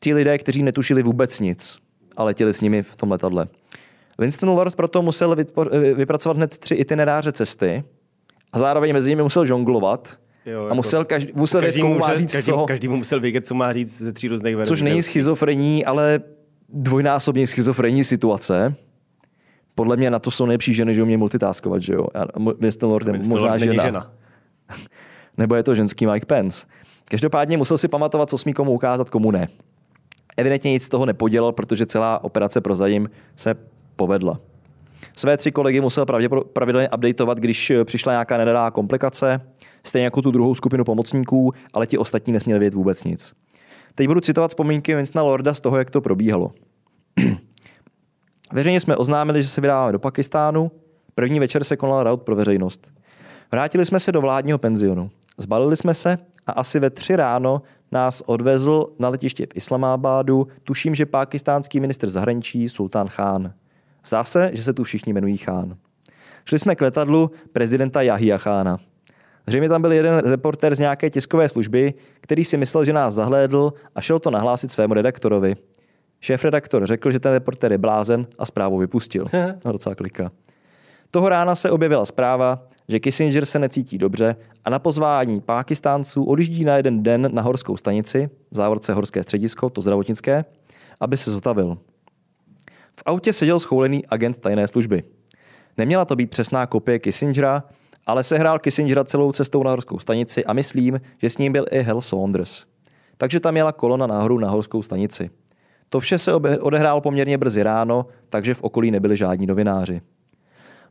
ti lidé, kteří netušili vůbec nic ale letěli s nimi v tom letadle. Winston Lord proto musel vypracovat hned tři itineráře cesty a zároveň mezi nimi musel žonglovat Jo, a jako musel, každý, musel vědět, komu má říct, každý, co. Každý mu musel vědět, co má říct ze tří různých verzí. Což není schizofrení, ale dvojnásobně schizofrenní situace, podle mě na to jsou nejlepší ženy, že umějí multitaskovat, že jo? Winston Lord je možná Lord žena. žena. *laughs* Nebo je to ženský Mike Pence. Každopádně musel si pamatovat, co smí komu ukázat, komu ne. Evidentně nic z toho nepodělal, protože celá operace pro zajím se povedla. Své tři kolegy musel pravidelně updateovat, když eh, přišla nějaká nedadá komplikace, stejně jako tu druhou skupinu pomocníků, ale ti ostatní nesměli vědět vůbec nic. Teď budu citovat vzpomínky Vincenta Lorda z toho, jak to probíhalo. Veřejně jsme oznámili, že se vydáváme do Pakistánu. První večer se konal raut pro veřejnost. Vrátili jsme se do vládního penzionu. Zbalili jsme se a asi ve tři ráno nás odvezl na letiště v Islamabadu, tuším, že pakistánský ministr zahraničí Sultán Khan. Zdá se, že se tu všichni jmenují Khan. Šli jsme k letadlu prezidenta Jahia Khána. Zřejmě tam byl jeden reporter z nějaké tiskové služby, který si myslel, že nás zahlédl a šel to nahlásit svému redaktorovi. Šéf-redaktor řekl, že ten reporter je blázen a zprávu vypustil. No, docela klika. Toho rána se objevila zpráva, že Kissinger se necítí dobře a na pozvání Pákistánců odjíždí na jeden den na horskou stanici, v závorce horské středisko, to zdravotnické, aby se zotavil. V autě seděl schoulený agent tajné služby. Neměla to být přesná kopie Kissingera, ale sehrál Kissingera celou cestou na horskou stanici a myslím, že s ním byl i Hell Saunders. Takže tam jela kolona nahoru na horskou stanici. To vše se odehrálo poměrně brzy ráno, takže v okolí nebyli žádní novináři.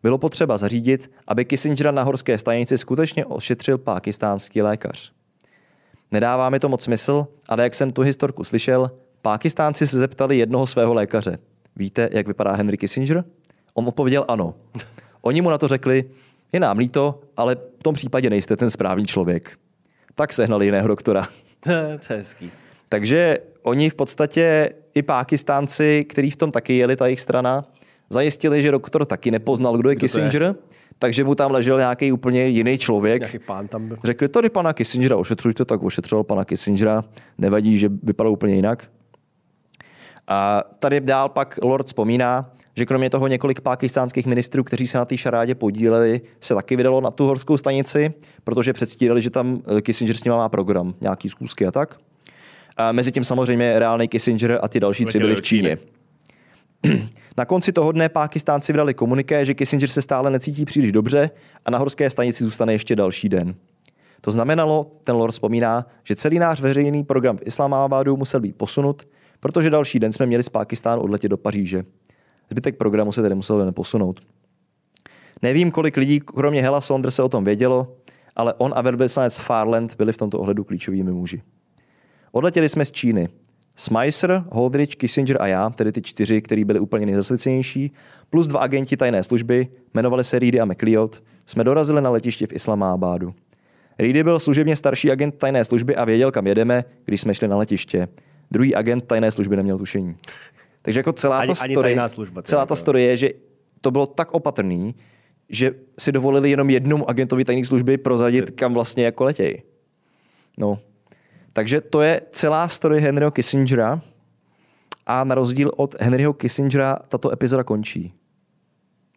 Bylo potřeba zařídit, aby Kissingera na horské stanici skutečně ošetřil pákistánský lékař. Nedává mi to moc smysl, ale jak jsem tu historku slyšel, Pákistánci se zeptali jednoho svého lékaře. Víte, jak vypadá Henry Kissinger? On odpověděl ano. Oni mu na to řekli, je nám líto, ale v tom případě nejste ten správný člověk. Tak sehnali jiného doktora. *laughs* to je hezký. Takže oni v podstatě, i Pákistánci, který v tom taky jeli, ta jejich strana, zajistili, že doktor taky nepoznal, kdo je kdo Kissinger, je? takže mu tam ležel nějaký úplně jiný člověk. pán tam byl. Řekli, tady pana Kissingera ošetřujte, tak ošetřoval pana Kissingera, nevadí, že vypadal úplně jinak. A tady dál pak Lord vzpomíná, že kromě toho několik pákistánských ministrů, kteří se na té šarádě podíleli, se taky vydalo na tu horskou stanici, protože předstírali, že tam eh, Kissinger s nima má program, nějaký zkusky a tak. A mezi tím samozřejmě reálný Kissinger a ty další tři byli v Číně. *clears throat* Na konci toho dne Pákistánci vydali komuniké, že Kissinger se stále necítí příliš dobře a na horské stanici zůstane ještě další den. To znamenalo, ten Lord vzpomíná, že celý náš veřejný program v Islamabadu musel být posunut, protože další den jsme měli z Pákistánu odletět do Paříže. Zbytek programu se tedy musel den posunout. Nevím, kolik lidí kromě Hela Sondr se o tom vědělo, ale on a velvyslanec Farland byli v tomto ohledu klíčovými muži. Odletěli jsme z Číny. Smicer, Holdridge, Kissinger a já, tedy ty čtyři, kteří byli úplně nejzasvěcenější, plus dva agenti tajné služby, jmenovali se Reedy a McLeod, jsme dorazili na letiště v Islamabadu. Reedy byl služebně starší agent tajné služby a věděl, kam jedeme, když jsme šli na letiště. Druhý agent tajné služby neměl tušení. Takže jako celá ani, ta story, ani služba, celá ta no. story je, že to bylo tak opatrný, že si dovolili jenom jednomu agentovi tajné služby prozradit, kam vlastně jako letěj. No. Takže to je celá story Henryho Kissingera a na rozdíl od Henryho Kissingera tato epizoda končí.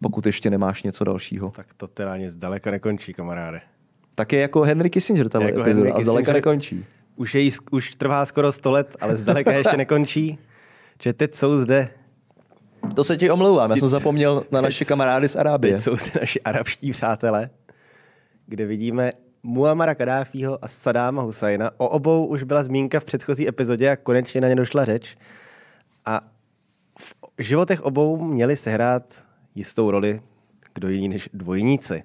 Pokud ještě nemáš něco dalšího. Tak to teda nic daleka nekončí, kamaráde. Tak je jako Henry Kissinger tato jako epizoda Henry Kissinger a zdaleka nekončí. Už, je, už trvá skoro 100 let, ale zdaleka ještě nekončí že teď jsou zde to se ti omlouvám, já jsem zapomněl na naše kamarády z Arábie. Teď jsou zde naši arabští přátelé, kde vidíme Muamara Kadáfího a Sadáma Husajna. O obou už byla zmínka v předchozí epizodě a konečně na ně došla řeč. A v životech obou měli sehrát jistou roli kdo jiný než dvojníci. E,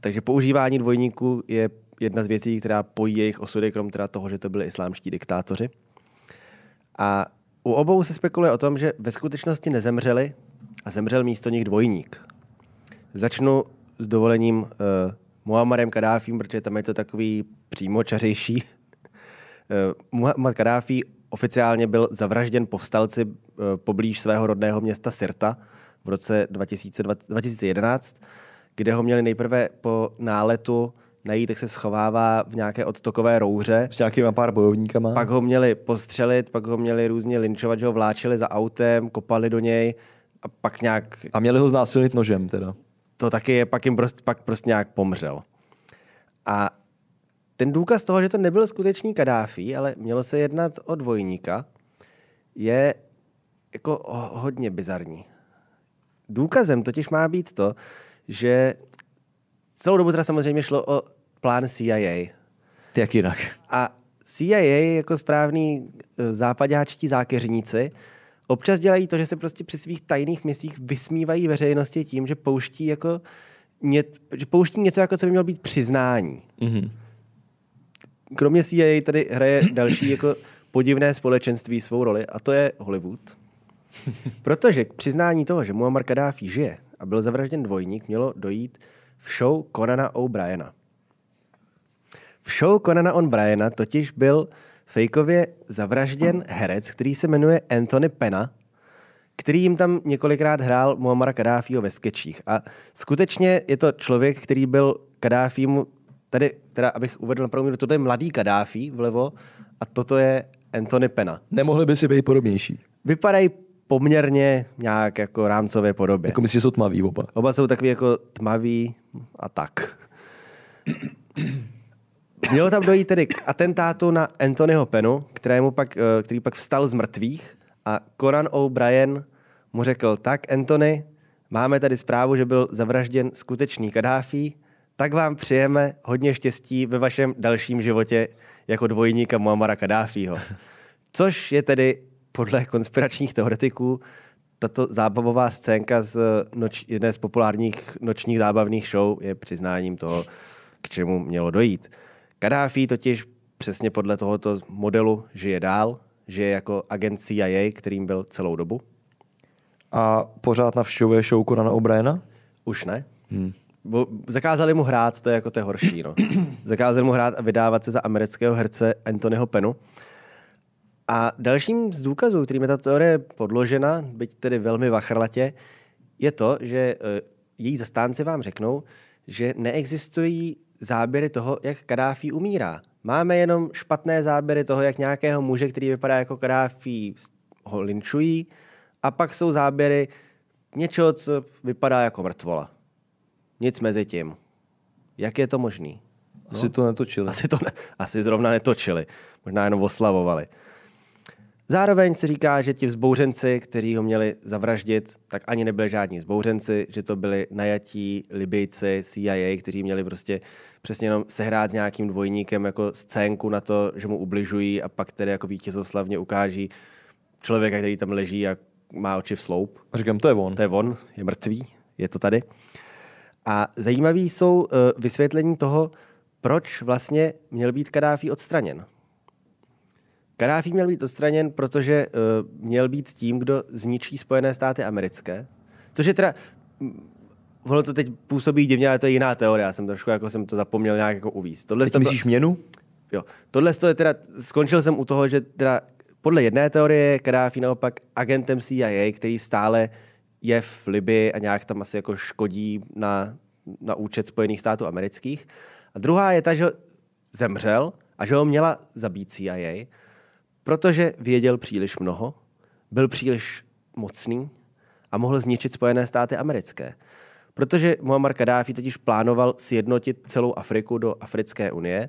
takže používání dvojníků je jedna z věcí, která pojí jejich osudy, krom teda toho, že to byli islámští diktátoři. A u obou se spekuluje o tom, že ve skutečnosti nezemřeli a zemřel místo nich dvojník. Začnu s dovolením uh, eh, Muammarem Kadáfím, protože tam je to takový přímočařejší. uh, *laughs* eh, Muammar Kadáfí oficiálně byl zavražděn povstalci uh, poblíž svého rodného města Sirta v roce 2020, 2011, kde ho měli nejprve po náletu najít, tak se schovává v nějaké odtokové rouře. S nějakýma pár bojovníkama. Pak ho měli postřelit, pak ho měli různě linčovat, že ho vláčili za autem, kopali do něj a pak nějak... A měli ho znásilnit nožem teda. To taky je, pak jim prost, pak prostě nějak pomřel. A ten důkaz toho, že to nebyl skutečný Kadáfi, ale mělo se jednat o dvojníka, je jako hodně bizarní. Důkazem totiž má být to, že celou dobu teda samozřejmě šlo o plán CIA. Jak jinak. A CIA jako správný e, západáčtí zákeřníci občas dělají to, že se prostě při svých tajných misích vysmívají veřejnosti tím, že pouští jako ně, že pouští něco, jako co by mělo být přiznání. Mm-hmm. Kromě CIA tady hraje další jako podivné společenství svou roli a to je Hollywood. *laughs* Protože k přiznání toho, že Muammar Kadáfi žije a byl zavražděn dvojník, mělo dojít v show Conana O'Briena. V show Conana O'Briena totiž byl fejkově zavražděn herec, který se jmenuje Anthony Pena, který jim tam několikrát hrál Muammar Kadáfího ve skečích. A skutečně je to člověk, který byl Kadáfímu, tady, teda abych uvedl na první, toto je mladý Kadáfí vlevo a toto je Anthony Pena. Nemohli by si být podobnější. Vypadají poměrně nějak jako rámcové podobě. Jako myslíš, že jsou tmaví oba? Oba jsou takový jako tmaví a tak. Mělo tam dojít tedy k atentátu na Anthonyho Penu, kterému pak, eh, který pak vstal z mrtvých a Conan O'Brien mu řekl, tak Anthony, máme tady zprávu, že byl zavražděn skutečný Kadáfi, tak vám přejeme hodně štěstí ve vašem dalším životě jako dvojníka Muamara Kadáfího. Což je tedy podle konspiračních teoretiků tato zábavová scénka z noč, jedné z populárních nočních zábavných show je přiznáním toho, k čemu mělo dojít. Kadáfi totiž přesně podle tohoto modelu žije dál, žije jako agent CIA, kterým byl celou dobu. A pořád navštěvuje show Konana O'Briena? Už ne. Hmm. Bo zakázali mu hrát, to je jako to horší. No. *clears throat* zakázali mu hrát a vydávat se za amerického herce Anthonyho Penu. A dalším z důkazů, kterým je ta teorie podložena, byť tedy velmi vachrlatě, je to, že e, její zastánci vám řeknou, že neexistují záběry toho, jak Kadáfi umírá. Máme jenom špatné záběry toho, jak nějakého muže, který vypadá jako Kadáfi, ho linčují. A pak jsou záběry něčeho, co vypadá jako mrtvola. Nic mezi tím. Jak je to možný? No? Asi to netočili. Asi, to ne, asi zrovna netočili. Možná jenom oslavovali. Zároveň se říká, že ti vzbouřenci, kteří ho měli zavraždit, tak ani nebyli žádní vzbouřenci, že to byli najatí Libyjci, CIA, kteří měli prostě přesně jenom sehrát s nějakým dvojníkem jako scénku na to, že mu ubližují a pak tedy jako vítězoslavně ukáží člověka, který tam leží a má oči v sloup. A říkám, to je on. To je on, je mrtvý, je to tady. A zajímavý jsou uh, vysvětlení toho, proč vlastně měl být Kadáfi odstraněn. Kadáfi měl být odstraněn, protože uh, měl být tím, kdo zničí Spojené státy americké. Což je teda hm, ono to teď působí divně, ale to je jiná teorie. Já jsem trošku jako jsem to zapomněl nějak jako uvíst. Tohle teď to myslíš měnu? Jo. Tohle to je teda, skončil jsem u toho, že teda podle jedné teorie je Kadáfi naopak agentem CIA, který stále je v Libii a nějak tam asi jako škodí na, na účet Spojených států amerických. A druhá je ta, že zemřel a že ho měla zabít CIA Protože věděl příliš mnoho, byl příliš mocný a mohl zničit Spojené státy americké. Protože Muammar Kadáfi totiž plánoval sjednotit celou Afriku do Africké unie,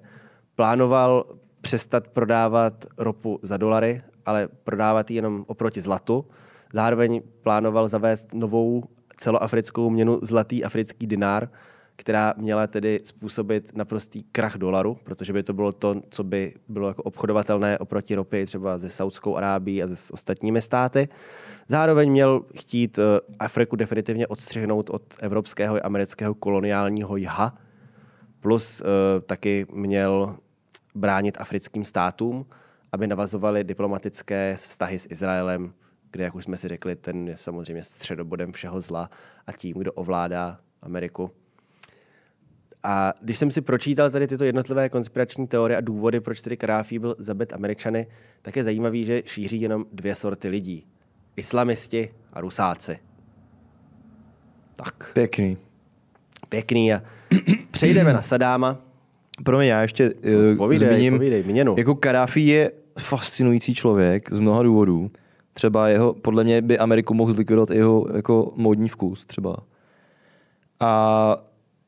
plánoval přestat prodávat ropu za dolary, ale prodávat ji jenom oproti zlatu. Zároveň plánoval zavést novou celoafrickou měnu zlatý africký dinár, která měla tedy způsobit naprostý krach dolaru, protože by to bylo to, co by bylo jako obchodovatelné oproti ropě třeba ze Saudskou Arábií a ze ostatními státy. Zároveň měl chtít eh, Afriku definitivně odstřihnout od evropského i amerického koloniálního jha, plus uh, taky měl bránit africkým státům, aby navazovali diplomatické vztahy s Izraelem, kde, jak už jsme si řekli, ten je samozřejmě středobodem všeho zla a tím, kdo ovládá Ameriku, a když jsem si pročítal tady tyto jednotlivé konspirační teorie a důvody, proč tedy Karáfí byl zabit Američany, tak je zajímavý, že šíří jenom dvě sorty lidí. Islamisti a rusáci. Tak. Pěkný. Pěkný a přejdeme na Sadáma. Pro mě já ještě uh, povídej, zmíním, povídej, měnu. jako Karáfi je fascinující člověk z mnoha důvodů. Třeba jeho, podle mě by Ameriku mohl zlikvidovat jeho jako módní vkus třeba. A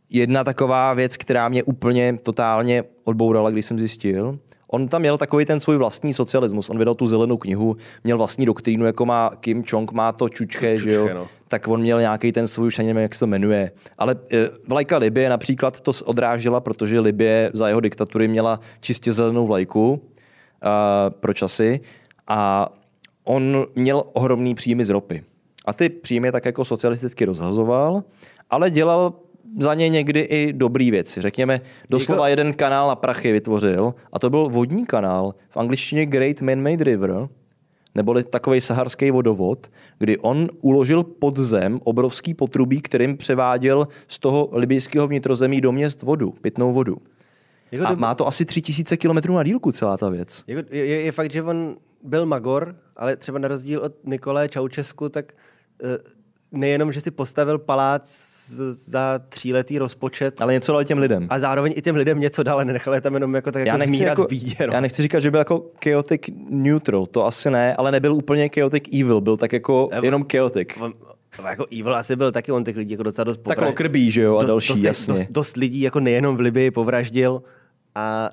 jedna taková věc, která mě úplně totálně odbourala, když jsem zjistil, On tam měl takový ten svůj vlastní socialismus. On vydal tu zelenou knihu, měl vlastní doktrínu, jako má Kim Jong, má to čučche, čučche že jo? No. Tak on měl nějaký ten svůj, už nevím, jak se to jmenuje. Ale e, vlajka Libie například to odrážela, protože Libie za jeho diktatury měla čistě zelenou vlajku e, pro časy a on měl ohromný příjmy z ropy. A ty příjmy tak jako socialisticky rozhazoval, ale dělal za ně někdy i dobrý věci. Řekněme, doslova jako- jeden kanál na prachy vytvořil, a to byl vodní kanál, v angličtině Great Man-Made River, neboli takový saharský vodovod, kdy on uložil pod zem obrovský potrubí, kterým převáděl z toho libijského vnitrozemí do měst vodu, pitnou vodu. Jako a má to asi 3000 km na dílku celá ta věc. Jako, je, je, je fakt, že on byl magor, ale třeba na rozdíl od Nikolé Čaučesku, tak eh, nejenom, že si postavil palác za tříletý rozpočet. Ale něco dal těm lidem. A zároveň i těm lidem něco dal, nenechal je tam jenom jako tak jako já jako nechci jako, výděru. Já nechci říkat, že byl jako chaotic neutral, to asi ne, ale nebyl úplně chaotic evil, byl tak jako Nebo, jenom chaotic. On, jako Evil asi byl taky on těch lidí jako docela dost povraždil. Tak okrbí, že jo, a dost, další, dost, jasně. Dost, dost lidí jako nejenom v Libii povraždil a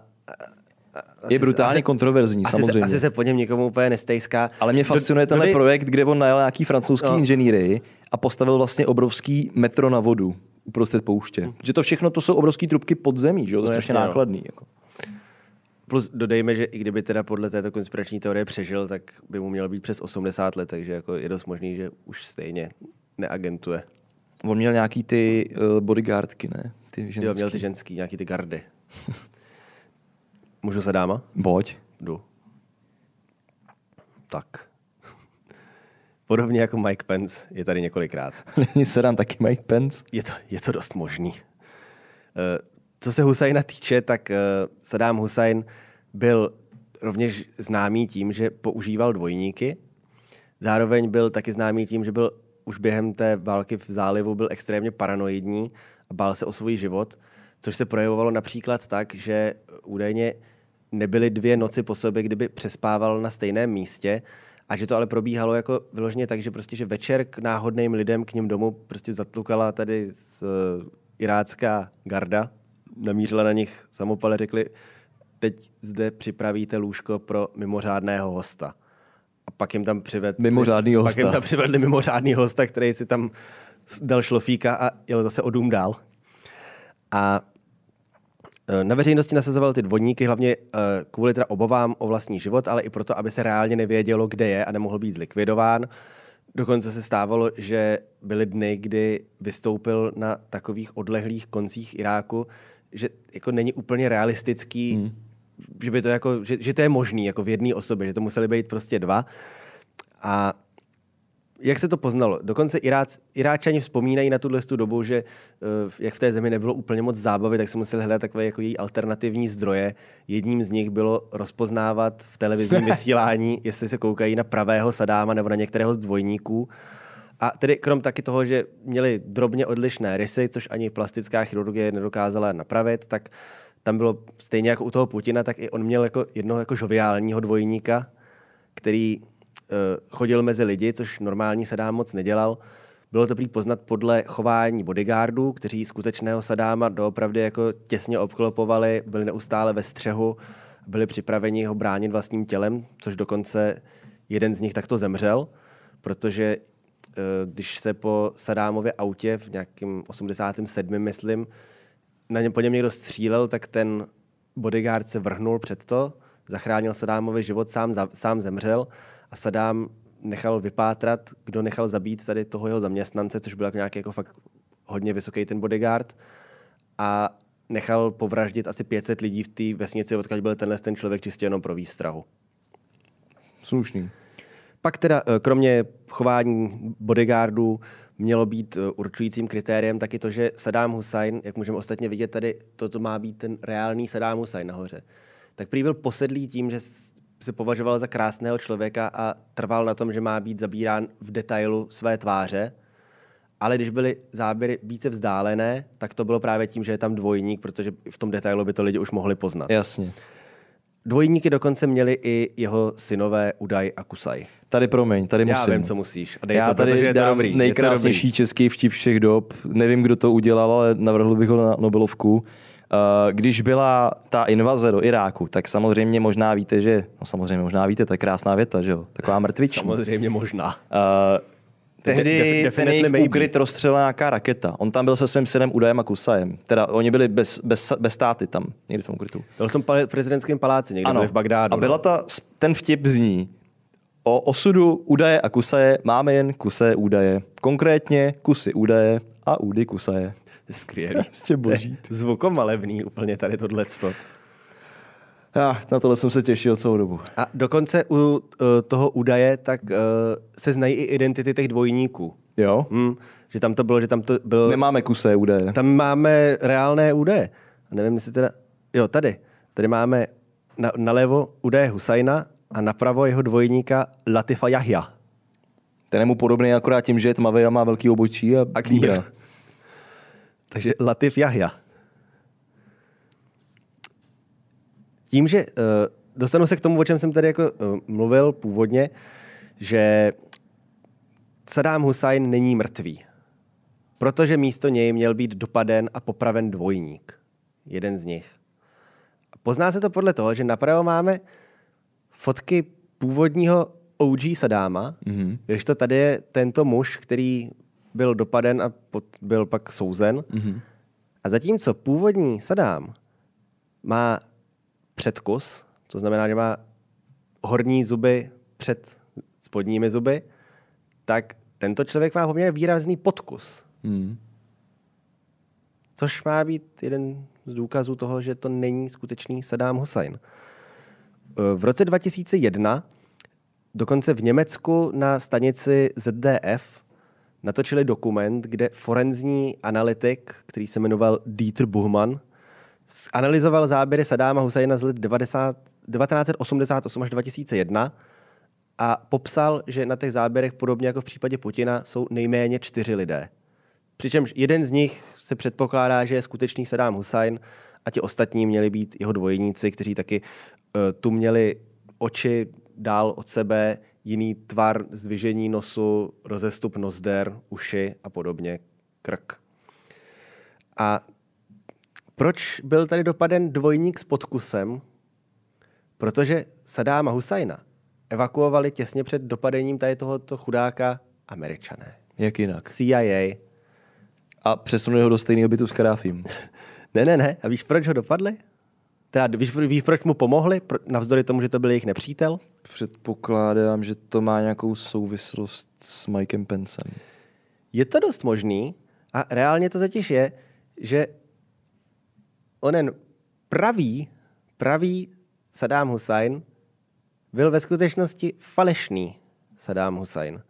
je brutálně asi, kontroverzní, asi, samozřejmě. Asi se po něm někomu úplně nestejská. Ale mě fascinuje tenhle doby... projekt, kde on najel nějaký francouzský no. inženýry a postavil vlastně obrovský metro na vodu uprostřed pouště. Hmm. Že to všechno to jsou obrovské trubky pod zemí, že to je no, strašně no. nákladný. No. Jako. Plus dodejme, že i kdyby teda podle této konspirační teorie přežil, tak by mu mělo být přes 80 let, takže jako je dost možný, že už stejně neagentuje. On měl nějaký ty eh, bodyguardky, ne? Ty ženský. Jo, měl ty ženský, nějaký ty gardy. *laughs* Můžu se dáma? Boď. Jdu. Tak. *laughs* Podobně jako Mike Pence je tady několikrát. *laughs* Není dám taky Mike Pence? Je to, je to dost možný. Eh, co se Husajna týče, tak eh, Sadám Husajn byl rovněž známý tím, že používal dvojníky. Zároveň byl taky známý tím, že byl už během té války v zálivu byl extrémně paranoidní a bál se o svůj život což se projevovalo například tak, že údajně nebyly dvě noci po sobě, kdyby přespával na stejném místě, a že to ale probíhalo jako vyloženě tak, že prostě, že večer k náhodným lidem k ním domů prostě zatlukala tady z, uh, irácká garda, namířila na nich samopale, řekli, teď zde připravíte lůžko pro mimořádného hosta. A pak jim tam přivedli... Mimořádný hosta. Pak jim tam přivedli mimořádný hosta, který si tam dal šlofíka a jel zase o dům dál. A Eh, na veřejnosti nasazoval ty dvodníky hlavně eh, kvůli teda obavám o vlastní život, ale i proto, aby se reálně nevědělo, kde je a nemohl být zlikvidován. Dokonce se stávalo, že byly dny, kdy vystoupil na takových odlehlých koncích Iráku, že jako není úplně realistický, hmm. že by to jako, že, že to je možný jako v jedné osobě, že to museli být prostě dva. A jak se to poznalo? Dokonce Iráč, Iráčani vzpomínají na tuhle tu dobu, že eh, jak v té zemi nebylo úplně moc zábavy, tak se museli hledat takové jako její alternativní zdroje. Jedním z nich bylo rozpoznávat v televizním vysílání, *laughs* jestli se koukají na pravého Sadáma nebo na některého z dvojníků. A tedy krom taky toho, že měli drobně odlišné rysy, což ani plastická chirurgie nedokázala napravit, tak tam bylo stejně jako u toho Putina, tak i on měl jako jednoho jako žoviálního dvojníka, který Eh, chodil mezi lidi, což normální Sadám moc nedělal. Bylo to prý poznat podle chování bodyguardů, kteří skutečného Sadáma doopravdy jako těsně obklopovali, byli neustále ve střehu, byli připraveni ho bránit vlastním tělem, což dokonce jeden z nich takto zemřel, protože eh, když se po Sadámově autě v nějakém 87. myslím, na něm, po něm někdo střílel, tak ten bodyguard se vrhnul před to, zachránil Sadámovi život, sám, sám zemřel a Sadám nechal vypátrat, kdo nechal zabít tady toho jeho zaměstnance, což byl jako nějaký jako fakt hodně vysoký ten bodyguard a nechal povraždit asi 500 lidí v té vesnici, odkud byl tenhle ten člověk čistě jenom pro výstrahu. Slušný. Pak teda eh, kromě chování bodyguardů mělo být eh, určujícím kritériem taky to, že Saddam Hussein, jak můžeme ostatně vidět tady, toto má být ten reálný Saddam Hussein nahoře. Tak prý byl posedlý tím, že se považoval za krásného člověka a trval na tom, že má být zabírán v detailu své tváře. Ale když byly záběry více vzdálené, tak to bylo právě tím, že je tam dvojník, protože v tom detailu by to lidi už mohli poznat. Jasně. Dvojníky dokonce měli i jeho synové Udaj a Kusaj. Tady promiň, tady musím. Já vím, co musíš. A dej Já to, tady protože je to dobrý. nejkrásnější je to dobrý. český vtip všech dob. Nevím, kdo to udělal, ale navrhl bych ho na Nobelovku. Eh, když byla ta invaze do Iráku, tak samozřejmě možná víte, že, no samozřejmě možná víte, to je krásná věta, že jo, taková mrtviční. Samozřejmě možná. Uh, Tehdy ten jejich ukryt rozstřelila nějaká raketa. On tam byl se svým synem Udajem a Kusajem. Teda oni byli bez, bez, bez státy tam, někdy v tom ukrytu. Byl v tom prezidentském paláci, někde ano. v Bagdádu. A byla no. ta, ten vtip zní, o osudu Udaje a Kusaje máme jen kuse údaje. Konkrétně kusy údaje a údy Kusaje. Skvělý. Prostě *laughs* boží. Zvukomalevný úplně tady tohle. Já na tohle jsem se těšil celou dobu. A dokonce u uh, toho údaje tak uh, se znají i identity těch dvojníků. Jo? Hmm, že tam to bylo, že tam to bylo... Nemáme kusé údaje. Tam máme reálné údaje. A nevím, jestli teda... Jo, tady. Tady máme na, nalevo údaje Husajna a napravo jeho dvojníka Latifa Yahya. Ten je mu podobný akorát tím, že je tmavý a má velký obočí a, a kníra. Takže Latif Jahja. Tím, že uh, dostanu se k tomu, o čem jsem tady jako uh, mluvil původně, že Saddam Hussein není mrtvý, protože místo něj měl být dopaden a popraven dvojník. Jeden z nich. Pozná se to podle toho, že napravo máme fotky původního OG Sadáma, mm-hmm. když to tady je tento muž, který byl dopaden a pod, byl pak souzen. Mm-hmm. A zatímco původní Sadám má předkus, to znamená, že má horní zuby před spodními zuby, tak tento člověk má poměrně výrazný podkus. Mm. Což má být jeden z důkazů toho, že to není skutečný Saddam Hussein. E, v roce 2001 dokonce v Německu na stanici ZDF natočili dokument, kde forenzní analytik, který se jmenoval Dieter Buchmann, analyzoval záběry Sadáma Husajna z let 90, 1988 až 2001 a popsal, že na těch záběrech, podobně jako v případě Putina, jsou nejméně čtyři lidé. Přičemž jeden z nich se předpokládá, že je skutečný sadám Hussein a ti ostatní měli být jeho dvojníci, kteří taky uh, tu měli oči dál od sebe, jiný tvar zvižení nosu, rozestup nozder, uši a podobně, krk. A proč byl tady dopaden dvojník s podkusem? Protože Sadáma Husajna evakuovali těsně před dopadením tady tohoto chudáka američané. Jak jinak? CIA. A přesunuli ho do stejného bytu s Karáfím. *laughs* ne, ne, ne. A víš, proč ho dopadli? Teda víš, víš, proč mu pomohli? Pro, navzdory tomu, že to byl jejich nepřítel? Předpokládám, že to má nějakou souvislost s Mikem Pencem. Je to dost možný a reálně to totiž je, že onen pravý, pravý Saddam Hussein byl ve skutečnosti falešný Saddam Hussein.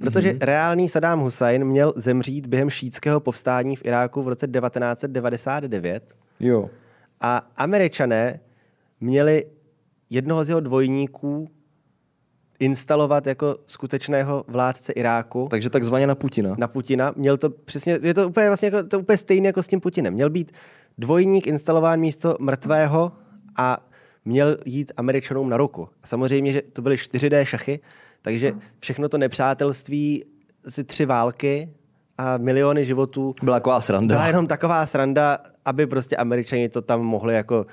Protože mm-hmm. reálný Saddam Hussein měl zemřít během šítského povstání v Iráku v roce 1999. Jo. A američané měli jednoho z jeho dvojníků instalovat jako skutečného vládce Iráku. Takže takzvaně na Putina. Na Putina. Měl to přesně, je to úplně, vlastně jako, to úplně stejné jako s tím Putinem. Měl být dvojník instalován místo mrtvého a měl jít Američanům na ruku. A samozřejmě, že to byly 4D šachy, takže všechno to nepřátelství, si tři války, a miliony životů. Byla taková sranda. Byla jenom taková sranda, aby prostě američani to tam mohli jako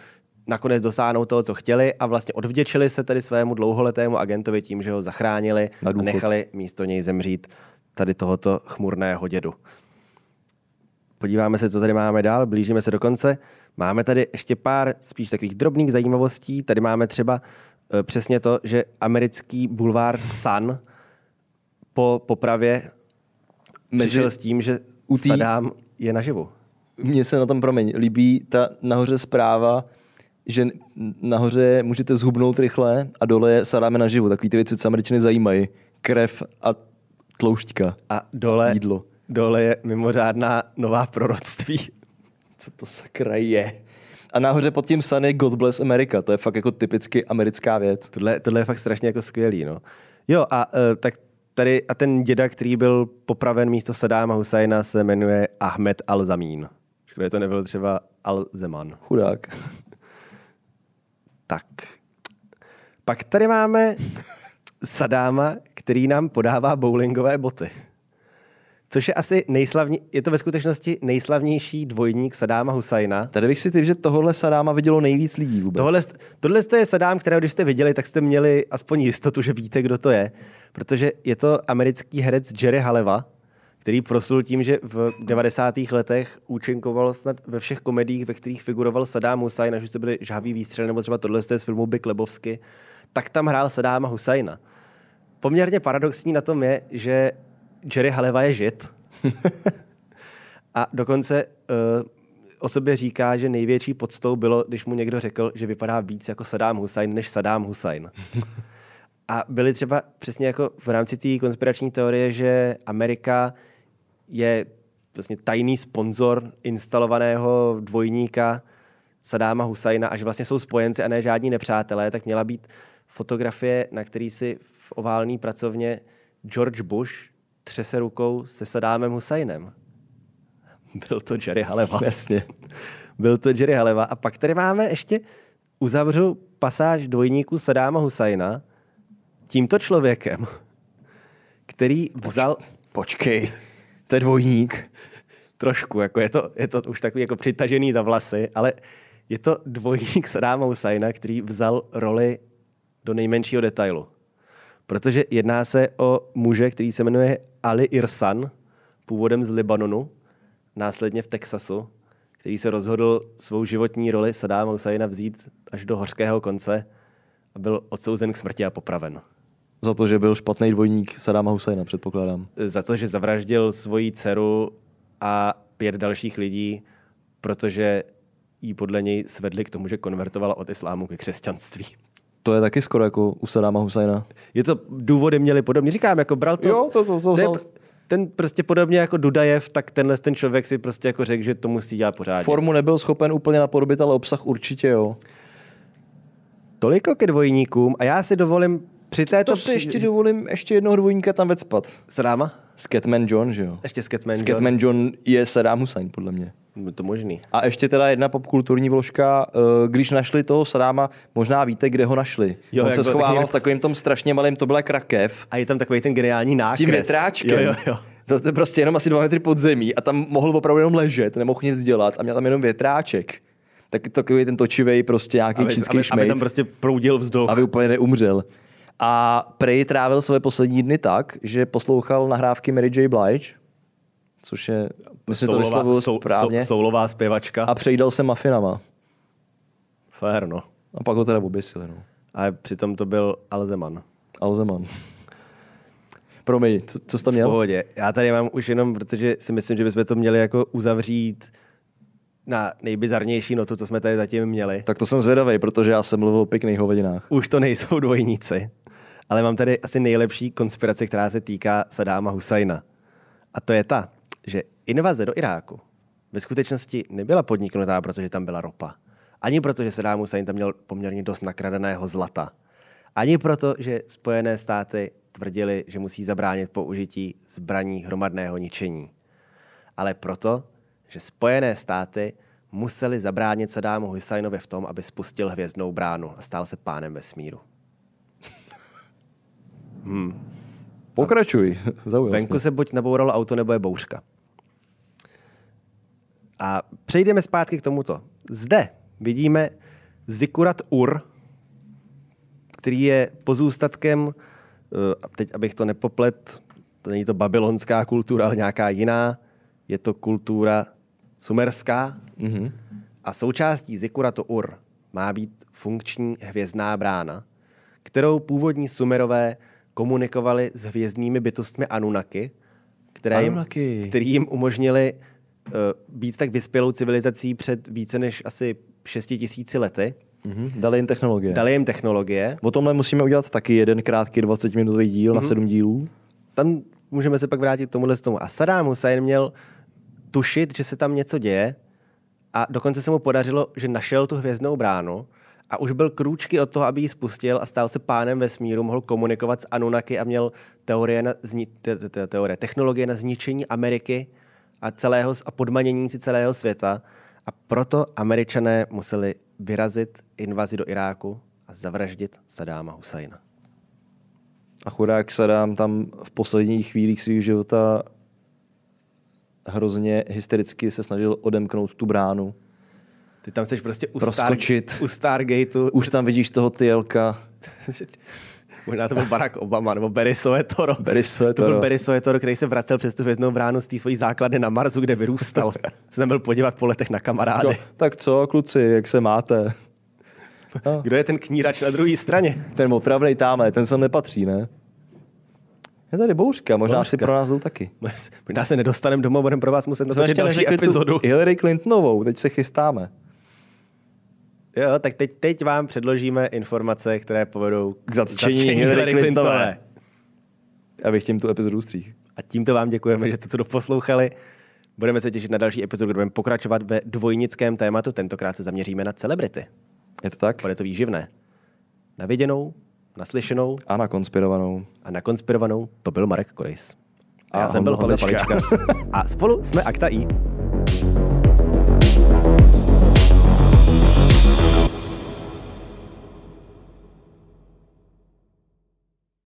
nakonec dosáhnout toho, co chtěli a vlastně odvděčili se tedy svému dlouholetému agentovi tím, že ho zachránili a nechali místo něj zemřít tady tohoto chmurného dědu. Podíváme se, co tady máme dál, blížíme se do konce. Máme tady ještě pár spíš takových drobných zajímavostí. Tady máme třeba eh, přesně to, že americký bulvár Sun po popravě mezi... přišel s tím, že u tý... Sadám je naživu. Mně se na tom, promiň, líbí ta nahoře zpráva, že nahoře můžete zhubnout rychle a dole je sadáme naživu. Takový ty věci, co američany zajímají. Krev a tloušťka. A dole, jídlo. dole je mimořádná nová proroctví. *laughs* Co to sakra je? A nahoře pod tím sun God bless America. To je fakt jako typicky americká věc. Tohle, tohle je fakt strašně jako skvělý. No. Jo a uh, tak tady, a ten děda, který byl popraven místo Sadáma Husajna, se jmenuje Ahmed Al-Zamín. Škoda, že to nebyl třeba Al-Zeman. Chudák. tak. Pak tady máme Sadáma, který nám podává bowlingové boty což je asi nejslavní, je to ve skutečnosti nejslavnější dvojník Sadáma Husajna. Tady bych si ty, že tohle Sadáma vidělo nejvíc lidí vůbec. Tohle, tohle je Sadám, kterého když jste viděli, tak jste měli aspoň jistotu, že víte, kdo to je, protože je to americký herec Jerry Haleva, který proslul tím, že v 90. letech účinkoval snad ve všech komediích, ve kterých figuroval Sadám Husajna, že to byly žhavý výstřel, nebo třeba tohle je z filmu Big Lebovsky, tak tam hrál Sadáma Husajna. Poměrně paradoxní na tom je, že Jerry Haleva je žid. *laughs* a dokonce uh, o sobě říká, že největší podstou bylo, když mu někdo řekl, že vypadá víc jako Saddam Hussein než Saddam Hussein. *laughs* a byly třeba přesně jako v rámci té konspirační teorie, že Amerika je vlastně tajný sponzor instalovaného dvojníka Sadáma Husajna a že vlastně jsou spojenci a ne žádní nepřátelé, tak měla být fotografie, na který si v oválné pracovně George Bush třese rukou se Sadámem Husajnem. Byl to Jerry Haleva. *laughs* Jasně. Byl to Jerry Haleva. A pak tady máme ještě, uzavřu pasáž dvojníku Sadáma Husajna tímto člověkem, který vzal... počkej, to je dvojník. Trošku, jako je to, je to už takový jako přitažený za vlasy, ale je to dvojník Sadáma Husajna, který vzal roli do nejmenšího detailu. Protože jedná se o muže, který se jmenuje Ali Irsan, původem z Libanonu, následně v Texasu, který se rozhodl svou životní roli Sadáma Husajna vzít až do hořkého konce a byl odsouzen k smrti a popraven. Za to, že byl špatný dvojník Sadáma Husajna, předpokládám. Za to, že zavraždil svoji dceru a pět dalších lidí, protože ji podle něj svedli k tomu, že konvertovala od islámu ke křesťanství to je taky skoro jako u Sadáma Husajna. Je to, důvody měli podobně. Říkám, jako bral to... Jo, to, to, to, to ten prostě podobně jako Dudajev, tak tenhle ten člověk si prostě jako řekl, že to musí dělat pořádně. Formu nebyl schopen úplně napodobit, ale obsah určitě jo. Toliko ke dvojníkům a já si dovolím při této... To si ještě dovolím ještě jednoho dvojníka tam vecpat. Sadáma? Sketman John, že jo? Ještě Sketman John. Scatman John je Saddam Hussein, podle mě. Je to možný. A ještě teda jedna popkulturní vložka, eh, když našli toho Sráma, možná víte, kde ho našli. Jo, On se schovával taky... v takovém tom strašně malém, to byla Krakev. A je tam takový ten geniální nákres. S tím větráčkem. Jo, jo, jo. To je prostě jenom asi dva metry pod zemí a tam mohl opravdu jenom ležet, nemohl nic dělat a měl tam jenom větráček tak takový ten točivý prostě nějaký aby, čínský aby, šmejt. Aby tam prostě proudil vzduch. Aby úplně neumřel. A Prej trávil své poslední dny tak, že poslouchal nahrávky Mary J. Blige což je, myslím, soulová, to vyslovuju sou, správně. Soulová zpěvačka. A přejídal se mafinama. Fair, no. A pak ho teda oběsili, no. A přitom to byl Alzeman. Alzeman. Promiň, co, co jsi tam měl? V pohodě. Já tady mám už jenom, protože si myslím, že bychom to měli jako uzavřít na nejbizarnější notu, co jsme tady zatím měli. Tak to jsem zvědavý, protože já jsem mluvil o pěkných hovedinách. Už to nejsou dvojníci. Ale mám tady asi nejlepší konspiraci, která se týká Sadáma Husajna. A to je ta, že invaze do Iráku ve skutečnosti nebyla podniknutá, protože tam byla ropa. Ani proto, že Saddam Hussein tam měl poměrně dost nakradeného zlata. Ani proto, že Spojené státy tvrdili, že musí zabránit použití zbraní hromadného ničení. Ale proto, že Spojené státy museli zabránit Saddamu Husajnovi v tom, aby spustil hvězdnou bránu a stál se pánem vesmíru. *laughs* hmm. Pokračuj, *laughs* Venku se buď nabouralo auto, nebo je bouřka. A přejdeme zpátky k tomuto. Zde vidíme Zikurat Ur, který je pozůstatkem, eh, teď abych to nepoplet, to není to babylonská kultura, ale nějaká jiná, je to kultura sumerská. Mm-hmm. A součástí Zikuratu Ur má být funkční hvězdná brána, kterou původní sumerové komunikovali s hvězdními bytostmi Anunnaki, které jim, který jim umožnili Eh, být tak vyspělou civilizací před více než asi 6 tisíci lety. Mm-hmm. Dali jim technologie. Dali jim technologie. O tomhle musíme udělat taky jeden krátký 20-minutový díl mm-hmm. na mhm. sedm dílů. Tam můžeme se pak vrátit k tomuhle tomu. A Saddam Hussein měl tušit, že se tam něco děje a dokonce se mu podařilo, že našel tu hvězdnou bránu a už byl krůčky od toho, aby ji spustil a stál se pánem vesmíru, mohl komunikovat s Anunaky a měl teorie na zni- te- te- teorie, technologie na zničení Ameriky a, celého, a podmanění si celého světa. A proto američané museli vyrazit invazi do Iráku a zavraždit Sadáma Husajna. A chudák Sadám tam v posledních chvílích svého života hrozně hystericky se snažil odemknout tu bránu. Ty tam jsi prostě u, Proskočit. Star, u Stargateu. Už tam vidíš toho tylka. *laughs* Možná to byl Barack Obama nebo Barry Soetoro. Barry Soetoro. To byl no. Barry Soetoro, který se vracel přes tu věznou bránu z té své základny na Marsu, kde vyrůstal. se tam byl podívat po letech na kamarády. No, tak co, kluci, jak se máte? *laughs* Kdo je ten knírač na druhé straně? Ten opravdu tamhle, ten sem nepatří, ne? Je tady bouřka, možná bouřka. si pro nás jdou taky. Možná se nedostaneme domů, budeme pro vás muset na další epizodu. Hillary Clintonovou, teď se chystáme. Jo, tak teď, teď vám předložíme informace, které povedou k zatčení, zatčení Hillary Clintonové. Abych tím tu epizodu ustřih. A tímto vám děkujeme, že jste to doposlouchali. Budeme se těšit na další epizodu, kde budeme pokračovat ve dvojnickém tématu. Tentokrát se zaměříme na celebrity. Je to tak? Bude to výživné. Na viděnou, naslyšenou. A na konspirovanou. A na konspirovanou to byl Marek Korejs. A, a já jsem byl Honza Palička. Palička. a spolu jsme Akta I.